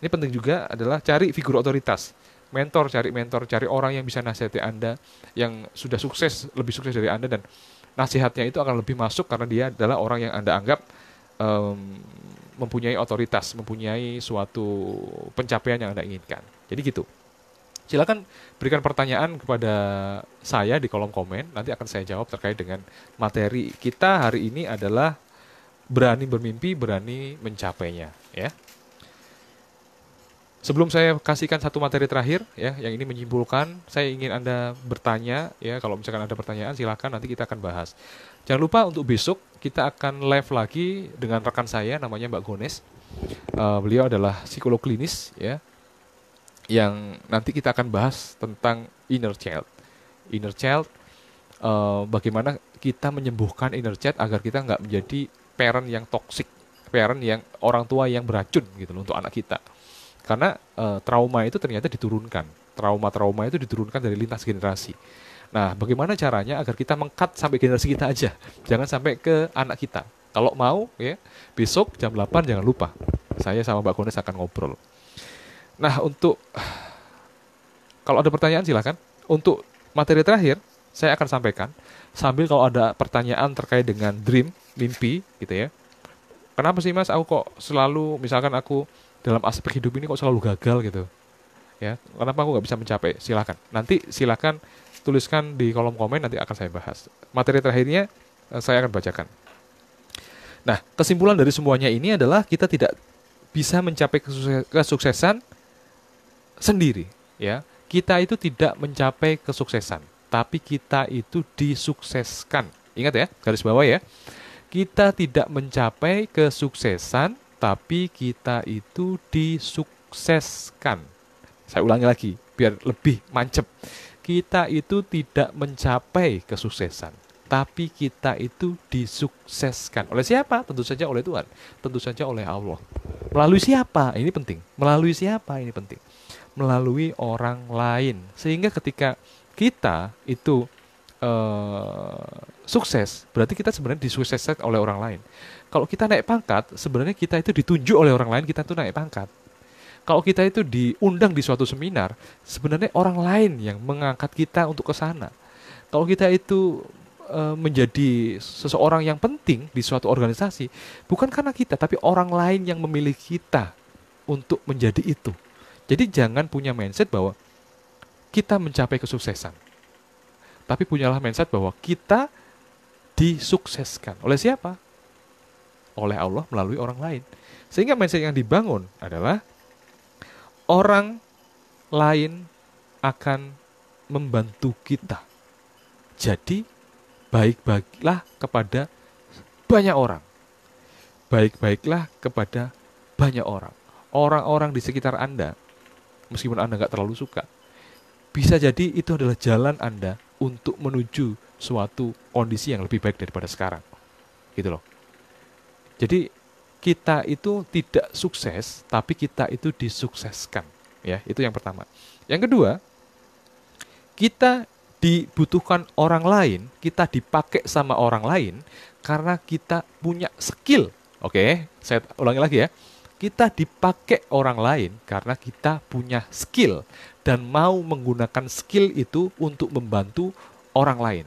ini penting juga adalah cari figur otoritas mentor, cari mentor, cari orang yang bisa nasihati Anda yang sudah sukses, lebih sukses dari Anda dan nasihatnya itu akan lebih masuk karena dia adalah orang yang Anda anggap um, mempunyai otoritas, mempunyai suatu pencapaian yang Anda inginkan. Jadi gitu. Silakan berikan pertanyaan kepada saya di kolom komen, nanti akan saya jawab terkait dengan materi kita hari ini adalah berani bermimpi, berani mencapainya, ya. Sebelum saya kasihkan satu materi terakhir ya, yang ini menyimpulkan, saya ingin Anda bertanya ya, kalau misalkan ada pertanyaan silakan nanti kita akan bahas. Jangan lupa untuk besok kita akan live lagi dengan rekan saya namanya Mbak Gones. Uh, beliau adalah psikolog klinis ya. Yang nanti kita akan bahas tentang inner child. Inner child uh, bagaimana kita menyembuhkan inner child agar kita nggak menjadi parent yang toxic, parent yang orang tua yang beracun gitu loh untuk anak kita karena uh, trauma itu ternyata diturunkan. Trauma-trauma itu diturunkan dari lintas generasi. Nah, bagaimana caranya agar kita mengkat sampai generasi kita aja, jangan sampai ke anak kita. Kalau mau, ya besok jam 8 jangan lupa, saya sama Mbak Kones akan ngobrol. Nah, untuk kalau ada pertanyaan silahkan. Untuk materi terakhir, saya akan sampaikan sambil kalau ada pertanyaan terkait dengan dream, mimpi, gitu ya. Kenapa sih Mas? Aku kok selalu misalkan aku dalam aspek hidup ini kok selalu gagal gitu ya kenapa aku nggak bisa mencapai Silakan, nanti silakan tuliskan di kolom komen nanti akan saya bahas materi terakhirnya eh, saya akan bacakan nah kesimpulan dari semuanya ini adalah kita tidak bisa mencapai kesuksesan sendiri ya kita itu tidak mencapai kesuksesan tapi kita itu disukseskan ingat ya garis bawah ya kita tidak mencapai kesuksesan tapi kita itu disukseskan. Saya ulangi lagi, biar lebih mancep. Kita itu tidak mencapai kesuksesan, tapi kita itu disukseskan. Oleh siapa? Tentu saja oleh Tuhan, tentu saja oleh Allah. Melalui siapa? Ini penting. Melalui siapa? Ini penting. Melalui orang lain. Sehingga ketika kita itu uh, sukses, berarti kita sebenarnya disukseskan oleh orang lain. Kalau kita naik pangkat, sebenarnya kita itu ditunjuk oleh orang lain kita itu naik pangkat. Kalau kita itu diundang di suatu seminar, sebenarnya orang lain yang mengangkat kita untuk ke sana. Kalau kita itu e, menjadi seseorang yang penting di suatu organisasi, bukan karena kita, tapi orang lain yang memilih kita untuk menjadi itu. Jadi jangan punya mindset bahwa kita mencapai kesuksesan. Tapi punyalah mindset bahwa kita disukseskan. Oleh siapa? oleh Allah melalui orang lain. Sehingga mindset yang dibangun adalah orang lain akan membantu kita. Jadi baik-baiklah kepada banyak orang. Baik-baiklah kepada banyak orang. Orang-orang di sekitar Anda, meskipun Anda nggak terlalu suka, bisa jadi itu adalah jalan Anda untuk menuju suatu kondisi yang lebih baik daripada sekarang. Gitu loh. Jadi kita itu tidak sukses, tapi kita itu disukseskan. Ya, itu yang pertama. Yang kedua, kita dibutuhkan orang lain, kita dipakai sama orang lain karena kita punya skill. Oke, saya ulangi lagi ya. Kita dipakai orang lain karena kita punya skill dan mau menggunakan skill itu untuk membantu orang lain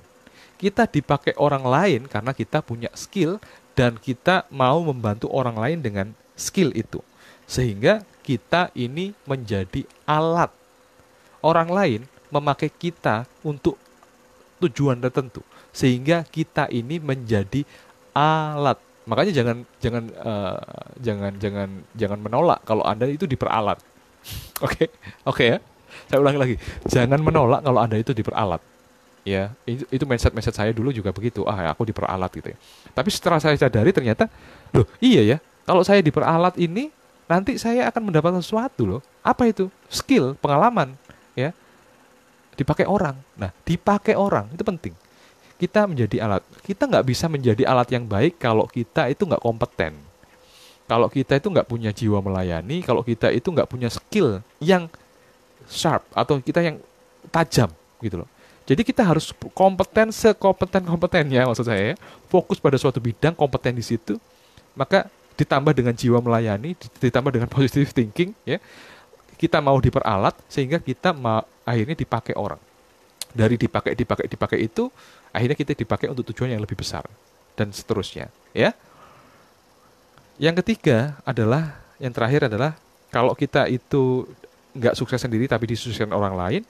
kita dipakai orang lain karena kita punya skill dan kita mau membantu orang lain dengan skill itu. Sehingga kita ini menjadi alat. Orang lain memakai kita untuk tujuan tertentu sehingga kita ini menjadi alat. Makanya jangan jangan uh, jangan jangan jangan menolak kalau Anda itu diperalat. Oke. okay? Oke okay, ya. Saya ulangi lagi. Jangan menolak kalau Anda itu diperalat ya itu, itu mindset mindset saya dulu juga begitu ah aku diperalat gitu ya tapi setelah saya sadari ternyata loh iya ya kalau saya diperalat ini nanti saya akan mendapatkan sesuatu loh apa itu skill pengalaman ya dipakai orang nah dipakai orang itu penting kita menjadi alat kita nggak bisa menjadi alat yang baik kalau kita itu nggak kompeten kalau kita itu nggak punya jiwa melayani kalau kita itu nggak punya skill yang sharp atau kita yang tajam gitu loh jadi kita harus kompeten sekompeten-kompetennya maksud saya, fokus pada suatu bidang kompeten di situ. Maka ditambah dengan jiwa melayani, ditambah dengan positive thinking ya. Kita mau diperalat sehingga kita mau, akhirnya dipakai orang. Dari dipakai dipakai dipakai itu akhirnya kita dipakai untuk tujuan yang lebih besar dan seterusnya ya. Yang ketiga adalah yang terakhir adalah kalau kita itu nggak sukses sendiri tapi disusun orang lain,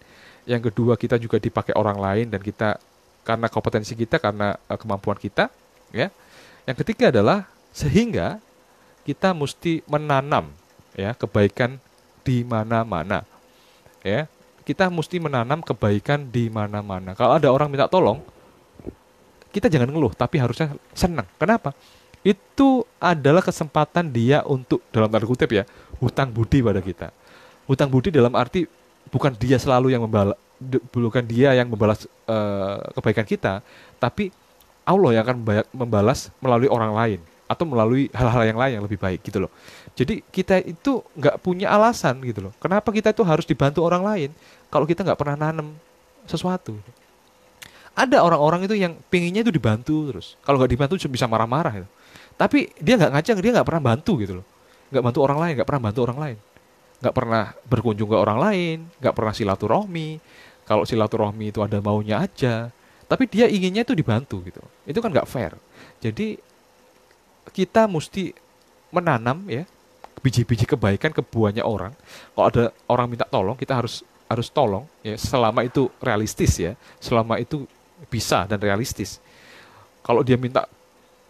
yang kedua kita juga dipakai orang lain dan kita karena kompetensi kita karena uh, kemampuan kita ya yang ketiga adalah sehingga kita mesti menanam ya kebaikan di mana-mana ya kita mesti menanam kebaikan di mana-mana kalau ada orang minta tolong kita jangan ngeluh tapi harusnya senang kenapa itu adalah kesempatan dia untuk dalam tanda kutip ya hutang budi pada kita hutang budi dalam arti bukan dia selalu yang membalas bukan dia yang membalas uh, kebaikan kita tapi Allah yang akan membalas melalui orang lain atau melalui hal-hal yang lain yang lebih baik gitu loh jadi kita itu nggak punya alasan gitu loh kenapa kita itu harus dibantu orang lain kalau kita nggak pernah nanam sesuatu ada orang-orang itu yang pinginnya itu dibantu terus kalau nggak dibantu bisa marah-marah gitu. tapi dia nggak ngajak dia nggak pernah bantu gitu loh nggak bantu orang lain nggak pernah bantu orang lain nggak pernah berkunjung ke orang lain, nggak pernah silaturahmi. Kalau silaturahmi itu ada maunya aja, tapi dia inginnya itu dibantu gitu. Itu kan nggak fair. Jadi kita mesti menanam ya biji-biji kebaikan ke buahnya orang. Kalau ada orang minta tolong, kita harus harus tolong ya selama itu realistis ya, selama itu bisa dan realistis. Kalau dia minta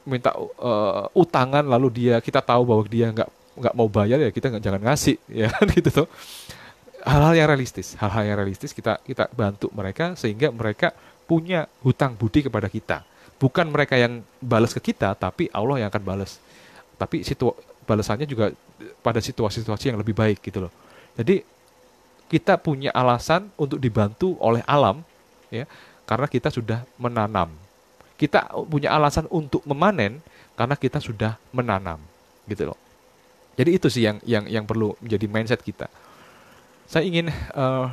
minta uh, utangan lalu dia kita tahu bahwa dia nggak nggak mau bayar ya kita nggak jangan ngasih ya kan gitu tuh hal-hal yang realistis hal-hal yang realistis kita kita bantu mereka sehingga mereka punya hutang budi kepada kita bukan mereka yang balas ke kita tapi Allah yang akan balas tapi situ balasannya juga pada situasi-situasi yang lebih baik gitu loh jadi kita punya alasan untuk dibantu oleh alam ya karena kita sudah menanam kita punya alasan untuk memanen karena kita sudah menanam gitu loh jadi itu sih yang yang yang perlu menjadi mindset kita. Saya ingin uh,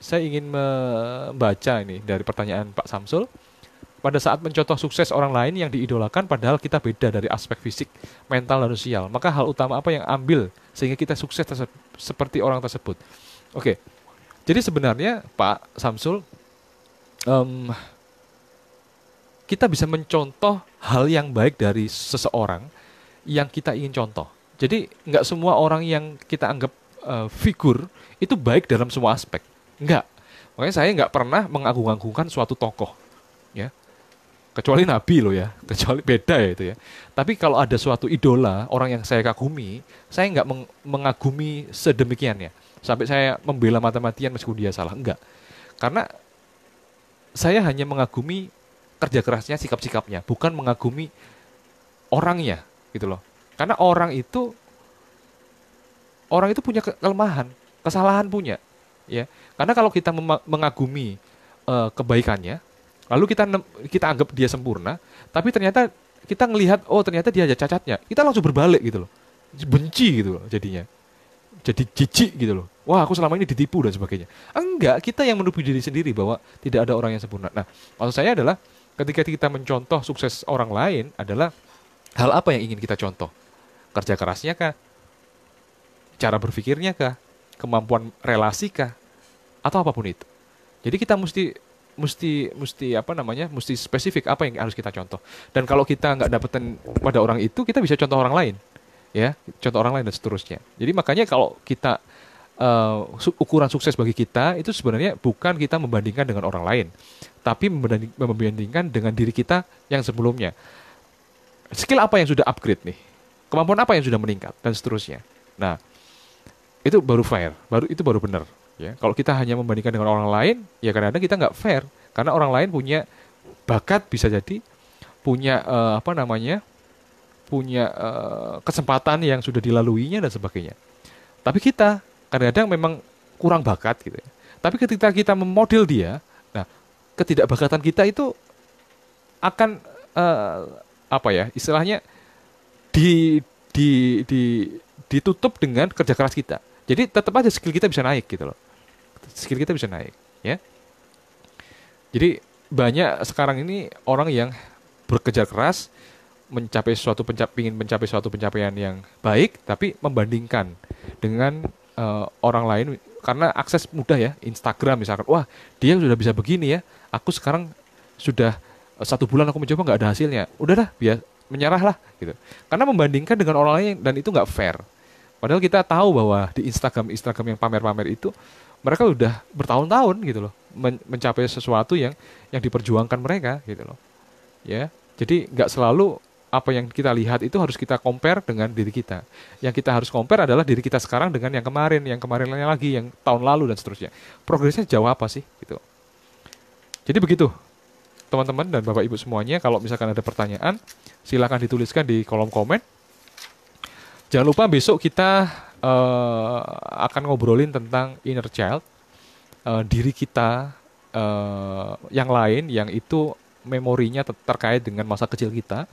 saya ingin membaca ini dari pertanyaan Pak Samsul. Pada saat mencontoh sukses orang lain yang diidolakan padahal kita beda dari aspek fisik, mental dan sosial, maka hal utama apa yang ambil sehingga kita sukses seperti orang tersebut. Oke. Jadi sebenarnya Pak Samsul um, kita bisa mencontoh hal yang baik dari seseorang yang kita ingin contoh. Jadi nggak semua orang yang kita anggap uh, figur itu baik dalam semua aspek. Nggak. Makanya saya nggak pernah mengagung-agungkan suatu tokoh. Ya, kecuali nabi loh ya kecuali beda ya itu ya tapi kalau ada suatu idola orang yang saya kagumi saya nggak meng mengagumi ya, sampai saya membela matematian matian meskipun dia salah nggak. karena saya hanya mengagumi kerja kerasnya sikap-sikapnya bukan mengagumi orangnya gitu loh karena orang itu orang itu punya kelemahan kesalahan punya ya karena kalau kita mengagumi uh, kebaikannya lalu kita kita anggap dia sempurna tapi ternyata kita ngelihat oh ternyata dia ada cacatnya kita langsung berbalik gitu loh benci gitu loh jadinya jadi jijik gitu loh wah aku selama ini ditipu dan sebagainya enggak kita yang menutupi diri sendiri bahwa tidak ada orang yang sempurna nah maksud saya adalah ketika kita mencontoh sukses orang lain adalah Hal apa yang ingin kita contoh? Kerja kerasnya kah? Cara berpikirnya kah? Kemampuan relasi kah? Atau apapun itu. Jadi kita mesti mesti mesti apa namanya mesti spesifik apa yang harus kita contoh dan kalau kita nggak dapetin pada orang itu kita bisa contoh orang lain ya contoh orang lain dan seterusnya jadi makanya kalau kita uh, ukuran sukses bagi kita itu sebenarnya bukan kita membandingkan dengan orang lain tapi membandingkan dengan diri kita yang sebelumnya skill apa yang sudah upgrade nih kemampuan apa yang sudah meningkat dan seterusnya nah itu baru fair baru itu baru benar ya kalau kita hanya membandingkan dengan orang lain ya kadang-kadang kita nggak fair karena orang lain punya bakat bisa jadi punya uh, apa namanya punya uh, kesempatan yang sudah dilaluinya dan sebagainya tapi kita kadang-kadang memang kurang bakat gitu ya. tapi ketika kita memodel dia nah ketidakbakatan kita itu akan uh, apa ya istilahnya di di di ditutup dengan kerja keras kita. Jadi tetap aja skill kita bisa naik gitu loh. Skill kita bisa naik, ya. Jadi banyak sekarang ini orang yang bekerja keras mencapai suatu pencapaian ingin mencapai suatu pencapaian yang baik tapi membandingkan dengan uh, orang lain karena akses mudah ya Instagram misalkan wah dia sudah bisa begini ya aku sekarang sudah Eh, satu bulan aku mencoba nggak ada hasilnya udah dah biar lah gitu karena membandingkan dengan orang lain dan itu nggak fair padahal kita tahu bahwa di Instagram Instagram yang pamer-pamer itu mereka udah bertahun-tahun gitu loh men mencapai sesuatu yang yang diperjuangkan mereka gitu loh ya jadi nggak selalu apa yang kita lihat itu harus kita compare dengan diri kita. Yang kita harus compare adalah diri kita sekarang dengan yang kemarin, yang kemarin lagi, yang tahun lalu dan seterusnya. Progresnya jauh apa sih gitu. Jadi begitu teman-teman dan Bapak Ibu semuanya kalau misalkan ada pertanyaan silahkan dituliskan di kolom komen. Jangan lupa besok kita uh, akan ngobrolin tentang inner child, uh, diri kita uh, yang lain yang itu memorinya ter terkait dengan masa kecil kita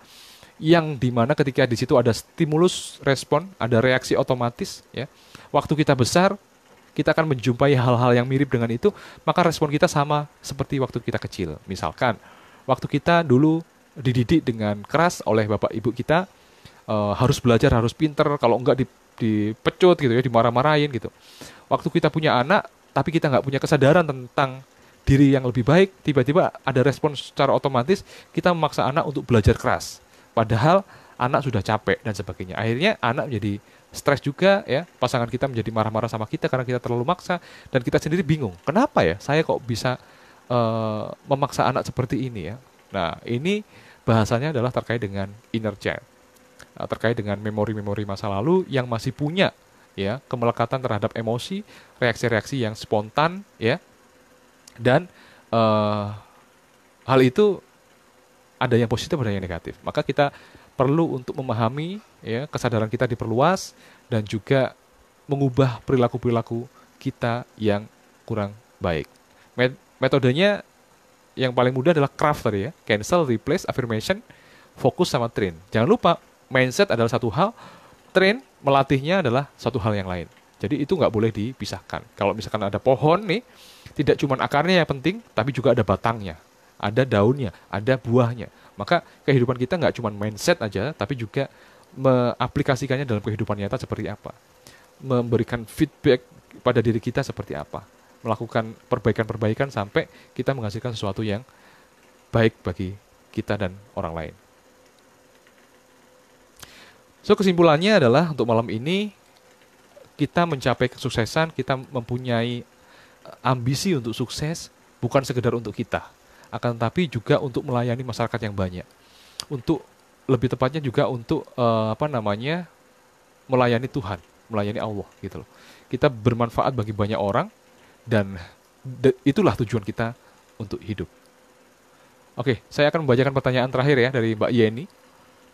yang dimana ketika di situ ada stimulus respon, ada reaksi otomatis ya. Waktu kita besar kita akan menjumpai hal-hal yang mirip dengan itu, maka respon kita sama seperti waktu kita kecil. Misalkan, waktu kita dulu dididik dengan keras oleh bapak ibu kita, e, harus belajar, harus pinter, kalau enggak dipecut gitu ya, dimarah-marahin gitu. Waktu kita punya anak, tapi kita nggak punya kesadaran tentang diri yang lebih baik, tiba-tiba ada respon secara otomatis kita memaksa anak untuk belajar keras. Padahal anak sudah capek dan sebagainya. Akhirnya anak menjadi stres juga ya pasangan kita menjadi marah-marah sama kita karena kita terlalu maksa dan kita sendiri bingung kenapa ya saya kok bisa uh, memaksa anak seperti ini ya nah ini bahasanya adalah terkait dengan inner child eh, terkait dengan memori-memori masa lalu yang masih punya ya kemelekatan terhadap emosi reaksi-reaksi yang spontan ya dan uh, hal itu ada yang positif ada yang negatif maka kita perlu untuk memahami ya kesadaran kita diperluas dan juga mengubah perilaku-perilaku kita yang kurang baik. metodenya yang paling mudah adalah craft tadi ya, cancel, replace, affirmation, fokus sama train. Jangan lupa mindset adalah satu hal, train melatihnya adalah satu hal yang lain. Jadi itu nggak boleh dipisahkan. Kalau misalkan ada pohon nih, tidak cuma akarnya yang penting, tapi juga ada batangnya, ada daunnya, ada buahnya. Maka kehidupan kita nggak cuma mindset aja, tapi juga mengaplikasikannya dalam kehidupan nyata seperti apa, memberikan feedback pada diri kita seperti apa, melakukan perbaikan-perbaikan sampai kita menghasilkan sesuatu yang baik bagi kita dan orang lain. So kesimpulannya adalah untuk malam ini kita mencapai kesuksesan, kita mempunyai eh, ambisi untuk sukses bukan sekedar untuk kita, akan tetapi juga untuk melayani masyarakat yang banyak, untuk lebih tepatnya juga untuk uh, apa namanya melayani Tuhan, melayani Allah gitu loh. Kita bermanfaat bagi banyak orang dan itulah tujuan kita untuk hidup. Oke, saya akan membacakan pertanyaan terakhir ya dari Mbak Yeni.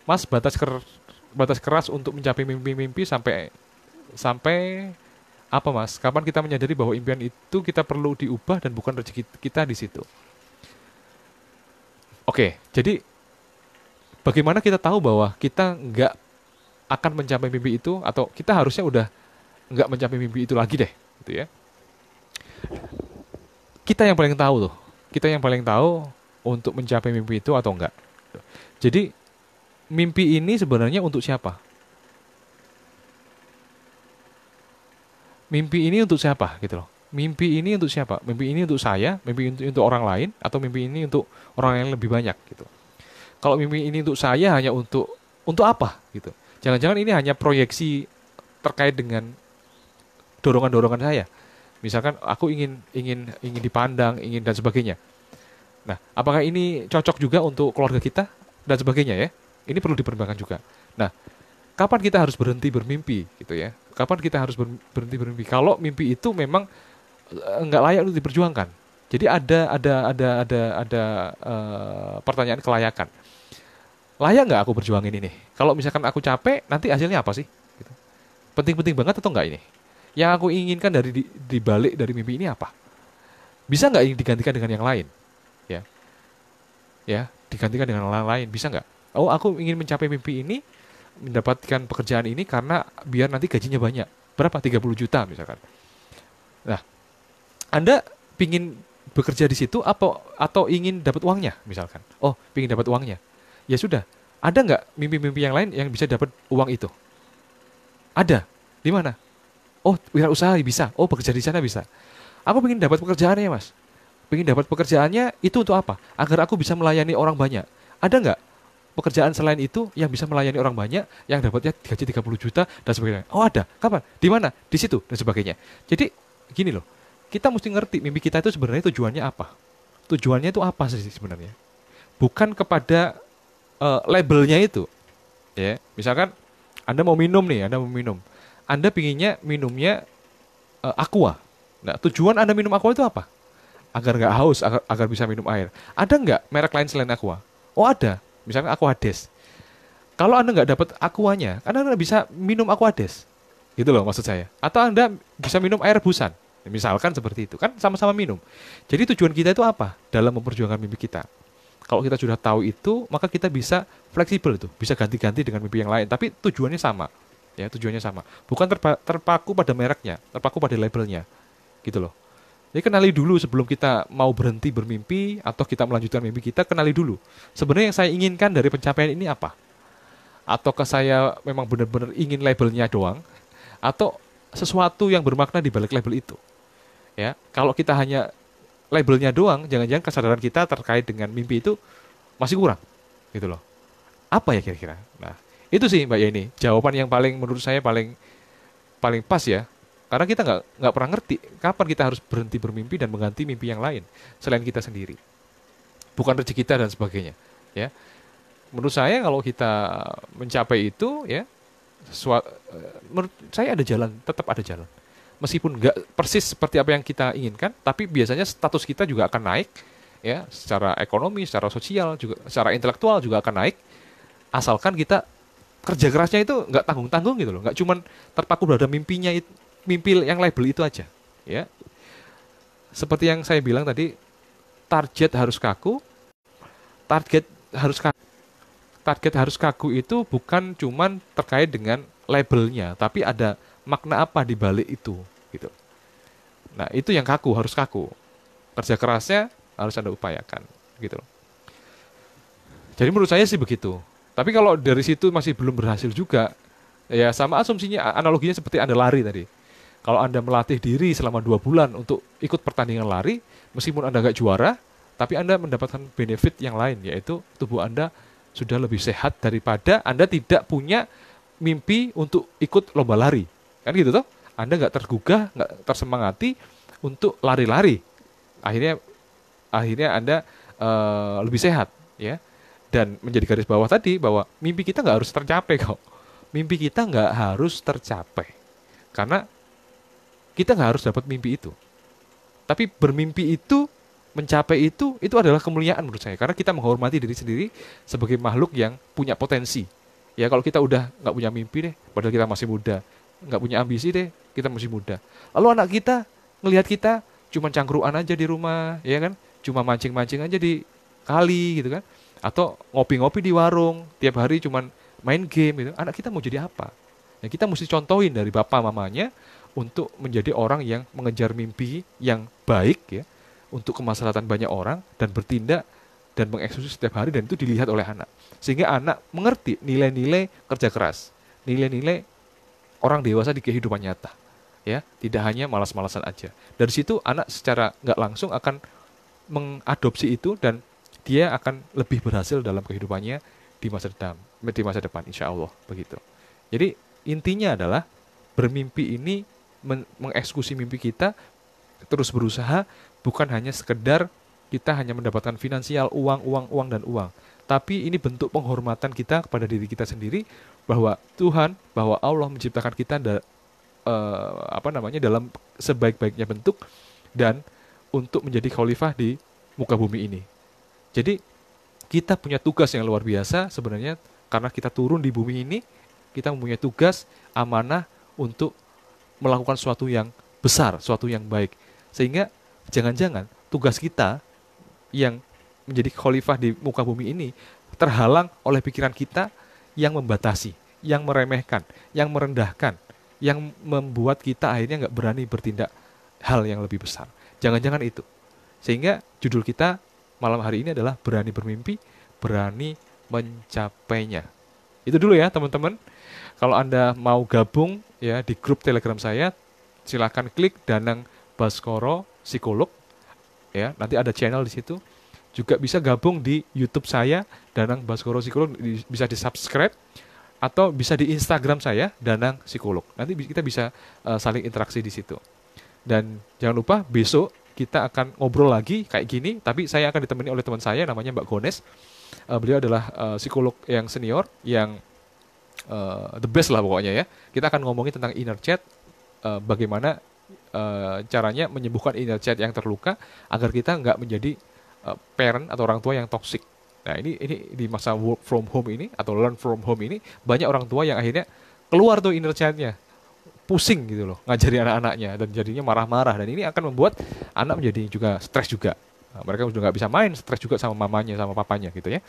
Mas, batas ker, batas keras untuk mencapai mimpi-mimpi sampai sampai apa Mas? Kapan kita menyadari bahwa impian itu kita perlu diubah dan bukan rezeki kita di situ? Oke, jadi bagaimana kita tahu bahwa kita nggak akan mencapai mimpi itu atau kita harusnya udah nggak mencapai mimpi itu lagi deh gitu ya kita yang paling tahu tuh kita yang paling tahu untuk mencapai mimpi itu atau enggak jadi mimpi ini sebenarnya untuk siapa mimpi ini untuk siapa gitu loh mimpi ini untuk siapa mimpi ini untuk saya mimpi untuk, untuk orang lain atau mimpi ini untuk orang yang lebih banyak gitu kalau mimpi ini untuk saya hanya untuk untuk apa gitu jangan-jangan ini hanya proyeksi terkait dengan dorongan-dorongan saya misalkan aku ingin ingin ingin dipandang ingin dan sebagainya nah apakah ini cocok juga untuk keluarga kita dan sebagainya ya ini perlu dipertimbangkan juga nah kapan kita harus berhenti bermimpi gitu ya kapan kita harus berhenti bermimpi kalau mimpi itu memang eh, nggak layak untuk diperjuangkan jadi ada ada ada ada ada uh, pertanyaan kelayakan layak nggak aku berjuangin ini? Kalau misalkan aku capek, nanti hasilnya apa sih? penting gitu. Penting-penting banget atau nggak ini? Yang aku inginkan dari di, balik dari mimpi ini apa? Bisa nggak ini digantikan dengan yang lain? Ya, ya digantikan dengan yang lain bisa nggak? Oh aku ingin mencapai mimpi ini, mendapatkan pekerjaan ini karena biar nanti gajinya banyak. Berapa? 30 juta misalkan. Nah, Anda ingin bekerja di situ apa atau ingin dapat uangnya misalkan? Oh, ingin dapat uangnya ya sudah. Ada nggak mimpi-mimpi yang lain yang bisa dapat uang itu? Ada. Di mana? Oh, wirausaha bisa. Oh, bekerja di sana bisa. Aku ingin dapat pekerjaannya, Mas. Pengen dapat pekerjaannya itu untuk apa? Agar aku bisa melayani orang banyak. Ada nggak pekerjaan selain itu yang bisa melayani orang banyak yang dapatnya gaji 30 juta dan sebagainya. Oh, ada. Kapan? Di mana? Di situ dan sebagainya. Jadi gini loh. Kita mesti ngerti mimpi kita itu sebenarnya tujuannya apa. Tujuannya itu apa sih sebenarnya? Bukan kepada uh, labelnya itu. Ya, misalkan Anda mau minum nih, Anda mau minum. Anda pinginnya minumnya uh, aqua. Nah, tujuan Anda minum aqua itu apa? Agar nggak haus, agar, agar bisa minum air. Ada nggak merek lain selain aqua? Oh ada, misalkan aqua des Kalau Anda nggak dapat aquanya, kan Anda bisa minum aqua des Gitu loh maksud saya. Atau Anda bisa minum air busan. Misalkan seperti itu. Kan sama-sama minum. Jadi tujuan kita itu apa? Dalam memperjuangkan mimpi kita. Kalau kita sudah tahu itu, maka kita bisa fleksibel itu, bisa ganti-ganti dengan mimpi yang lain. Tapi tujuannya sama, ya tujuannya sama. Bukan terpa terpaku pada mereknya, terpaku pada labelnya, gitu loh. Jadi kenali dulu sebelum kita mau berhenti bermimpi atau kita melanjutkan mimpi kita, kenali dulu. Sebenarnya yang saya inginkan dari pencapaian ini apa? Ataukah saya memang benar-benar ingin labelnya doang? Atau sesuatu yang bermakna di balik label itu? Ya, kalau kita hanya labelnya doang jangan-jangan kesadaran kita terkait dengan mimpi itu masih kurang gitu loh apa ya kira-kira nah itu sih mbak Yeni jawaban yang paling menurut saya paling paling pas ya karena kita nggak nggak pernah ngerti kapan kita harus berhenti bermimpi dan mengganti mimpi yang lain selain kita sendiri bukan rezeki kita dan sebagainya ya menurut saya kalau kita mencapai itu ya eh, menurut saya ada jalan tetap ada jalan meskipun nggak persis seperti apa yang kita inginkan, tapi biasanya status kita juga akan naik, ya, secara ekonomi, secara sosial, juga, secara intelektual juga akan naik, asalkan kita kerja kerasnya itu nggak tanggung tanggung gitu loh, nggak cuman terpaku pada mimpinya, mimpi yang label itu aja, ya. Seperti yang saya bilang tadi, target harus kaku, target harus kaku. Target harus kaku itu bukan cuman terkait dengan labelnya, tapi ada makna apa di balik itu gitu. Nah, itu yang kaku, harus kaku. Kerja kerasnya harus Anda upayakan gitu Jadi menurut saya sih begitu. Tapi kalau dari situ masih belum berhasil juga, ya sama asumsinya analoginya seperti Anda lari tadi. Kalau Anda melatih diri selama dua bulan untuk ikut pertandingan lari, meskipun Anda gak juara, tapi Anda mendapatkan benefit yang lain, yaitu tubuh Anda sudah lebih sehat daripada Anda tidak punya mimpi untuk ikut lomba lari kan gitu toh anda nggak tergugah nggak tersemangati untuk lari-lari akhirnya akhirnya anda uh, lebih sehat ya dan menjadi garis bawah tadi bahwa mimpi kita nggak harus tercapai kok mimpi kita nggak harus tercapai karena kita nggak harus dapat mimpi itu tapi bermimpi itu mencapai itu itu adalah kemuliaan menurut saya karena kita menghormati diri sendiri sebagai makhluk yang punya potensi ya kalau kita udah nggak punya mimpi deh padahal kita masih muda nggak punya ambisi deh, kita masih muda. Lalu anak kita ngelihat kita cuma cangkruan aja di rumah, ya kan? Cuma mancing-mancing aja di kali gitu kan? Atau ngopi-ngopi di warung tiap hari cuma main game gitu. Anak kita mau jadi apa? Ya kita mesti contohin dari bapak mamanya untuk menjadi orang yang mengejar mimpi yang baik ya untuk kemaslahatan banyak orang dan bertindak dan mengeksekusi setiap hari dan itu dilihat oleh anak sehingga anak mengerti nilai-nilai kerja keras nilai-nilai orang dewasa di kehidupan nyata ya tidak hanya malas-malasan aja dari situ anak secara nggak langsung akan mengadopsi itu dan dia akan lebih berhasil dalam kehidupannya di masa depan di masa depan insya Allah begitu jadi intinya adalah bermimpi ini men mengeksekusi mimpi kita terus berusaha bukan hanya sekedar kita hanya mendapatkan finansial uang uang uang dan uang tapi ini bentuk penghormatan kita kepada diri kita sendiri bahwa Tuhan, bahwa Allah menciptakan kita da, e, apa namanya dalam sebaik-baiknya bentuk dan untuk menjadi khalifah di muka bumi ini. Jadi kita punya tugas yang luar biasa sebenarnya karena kita turun di bumi ini, kita mempunyai tugas amanah untuk melakukan suatu yang besar, suatu yang baik. Sehingga jangan-jangan tugas kita yang menjadi khalifah di muka bumi ini terhalang oleh pikiran kita yang membatasi, yang meremehkan, yang merendahkan, yang membuat kita akhirnya nggak berani bertindak hal yang lebih besar. Jangan-jangan itu. Sehingga judul kita malam hari ini adalah berani bermimpi, berani mencapainya. Itu dulu ya teman-teman. Kalau Anda mau gabung ya di grup Telegram saya, silahkan klik Danang Baskoro Psikolog. Ya, nanti ada channel di situ juga bisa gabung di YouTube saya Danang Baskoro Psikolog bisa di subscribe atau bisa di Instagram saya Danang Psikolog. Nanti kita bisa uh, saling interaksi di situ. Dan jangan lupa besok kita akan ngobrol lagi kayak gini, tapi saya akan ditemani oleh teman saya namanya Mbak Gones. Uh, beliau adalah uh, psikolog yang senior yang uh, the best lah pokoknya ya. Kita akan ngomongin tentang inner chat uh, bagaimana uh, caranya menyembuhkan inner chat yang terluka agar kita nggak menjadi Eh, parent atau orang tua yang toxic. Nah, ini ini di masa work from home ini atau learn from home ini banyak orang tua yang akhirnya keluar tuh inner child Pusing gitu loh ngajari anak-anaknya dan jadinya marah-marah dan ini akan membuat anak menjadi juga stres juga. Nah, mereka sudah nggak bisa main, stres juga sama mamanya sama papanya gitu ya.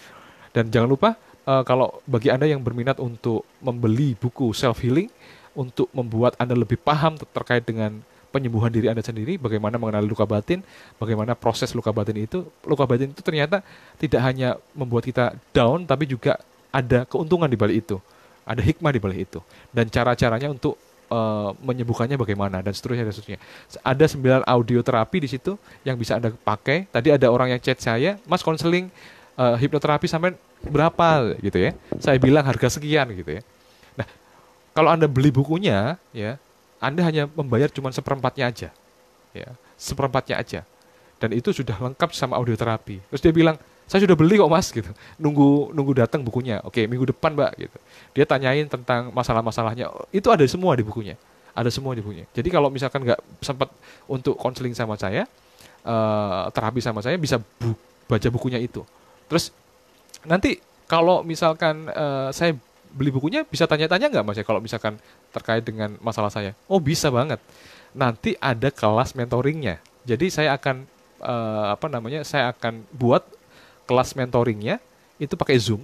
Dan jangan lupa uh, kalau bagi Anda yang berminat untuk membeli buku self healing untuk membuat Anda lebih paham terkait dengan penyembuhan diri Anda sendiri, bagaimana mengenali luka batin, bagaimana proses luka batin itu. Luka batin itu ternyata tidak hanya membuat kita down, tapi juga ada keuntungan di balik itu, ada hikmah di balik itu, dan cara-caranya untuk uh, menyembuhkannya bagaimana dan seterusnya dan seterusnya. Ada sembilan audio terapi di situ yang bisa Anda pakai. Tadi ada orang yang chat saya, "Mas konseling uh, hipnoterapi sampai berapa?" gitu ya. Saya bilang harga sekian gitu ya. Nah, kalau Anda beli bukunya ya, anda hanya membayar cuma seperempatnya aja. Ya, seperempatnya aja. Dan itu sudah lengkap sama audio terapi. Terus dia bilang, saya sudah beli kok mas gitu nunggu nunggu datang bukunya oke minggu depan mbak gitu dia tanyain tentang masalah-masalahnya itu ada semua di bukunya ada semua di bukunya jadi kalau misalkan nggak sempat untuk konseling sama saya uh, terapi sama saya bisa bu baca bukunya itu terus nanti kalau misalkan uh, saya beli bukunya bisa tanya-tanya nggak mas ya kalau misalkan terkait dengan masalah saya? Oh bisa banget. Nanti ada kelas mentoringnya. Jadi saya akan uh, apa namanya? Saya akan buat kelas mentoringnya itu pakai Zoom,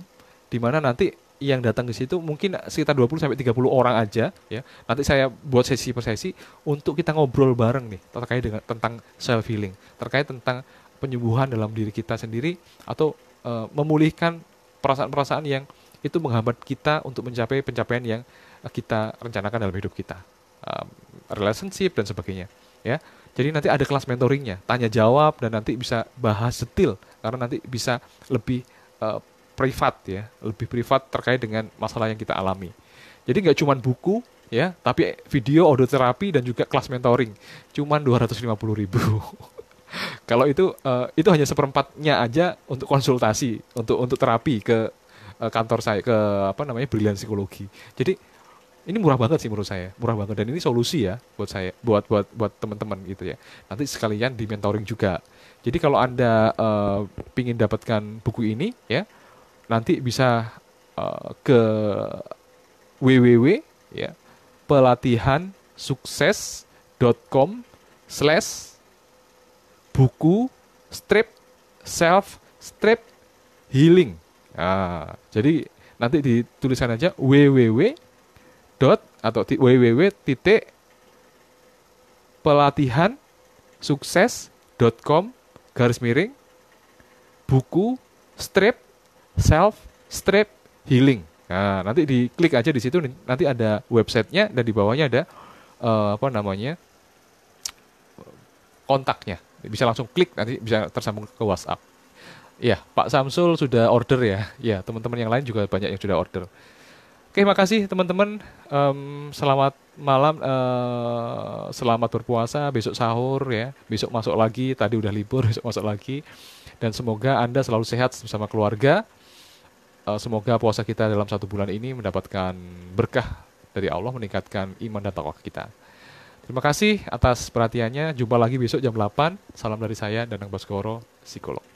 di mana nanti yang datang ke situ mungkin sekitar 20 sampai 30 orang aja ya. Nanti saya buat sesi per sesi untuk kita ngobrol bareng nih terkait dengan tentang self healing, terkait tentang penyembuhan dalam diri kita sendiri atau uh, memulihkan perasaan-perasaan yang itu menghambat kita untuk mencapai pencapaian yang eh, kita rencanakan dalam hidup kita um, relationship dan sebagainya ya jadi nanti ada kelas mentoringnya tanya jawab dan nanti bisa bahas detail karena nanti bisa lebih uh, privat ya lebih privat terkait dengan masalah yang kita alami jadi nggak cuma buku ya tapi video audio terapi dan juga kelas mentoring cuma 250 ribu kalau itu uh, itu hanya seperempatnya aja untuk konsultasi untuk untuk terapi ke Eh, kantor saya ke apa namanya brilian psikologi. Jadi ini murah banget sih menurut saya, murah banget dan ini solusi ya buat saya, buat buat buat teman-teman gitu ya. Nanti sekalian di mentoring juga. Jadi kalau anda uh, pingin dapatkan buku ini ya, nanti bisa uh, ke www ya pelatihan sukses.com slash buku strip self strip healing Nah, jadi nanti dituliskan aja www dot atau www titik pelatihan sukses.com garis miring buku strip self strip healing. Nah, nanti diklik aja di situ nanti ada websitenya dan di bawahnya ada uh, apa namanya kontaknya. Bisa langsung klik nanti bisa tersambung ke WhatsApp. Iya, Pak Samsul sudah order ya. Ya, teman-teman yang lain juga banyak yang sudah order. Oke, makasih teman-teman. Um, selamat malam, uh, selamat berpuasa. Besok sahur ya. Besok masuk lagi. Tadi udah libur, besok masuk lagi. Dan semoga anda selalu sehat bersama keluarga. Uh, semoga puasa kita dalam satu bulan ini mendapatkan berkah dari Allah, meningkatkan iman dan takwa kita. Terima kasih atas perhatiannya. Jumpa lagi besok jam 8. Salam dari saya, Danang Baskoro, psikolog.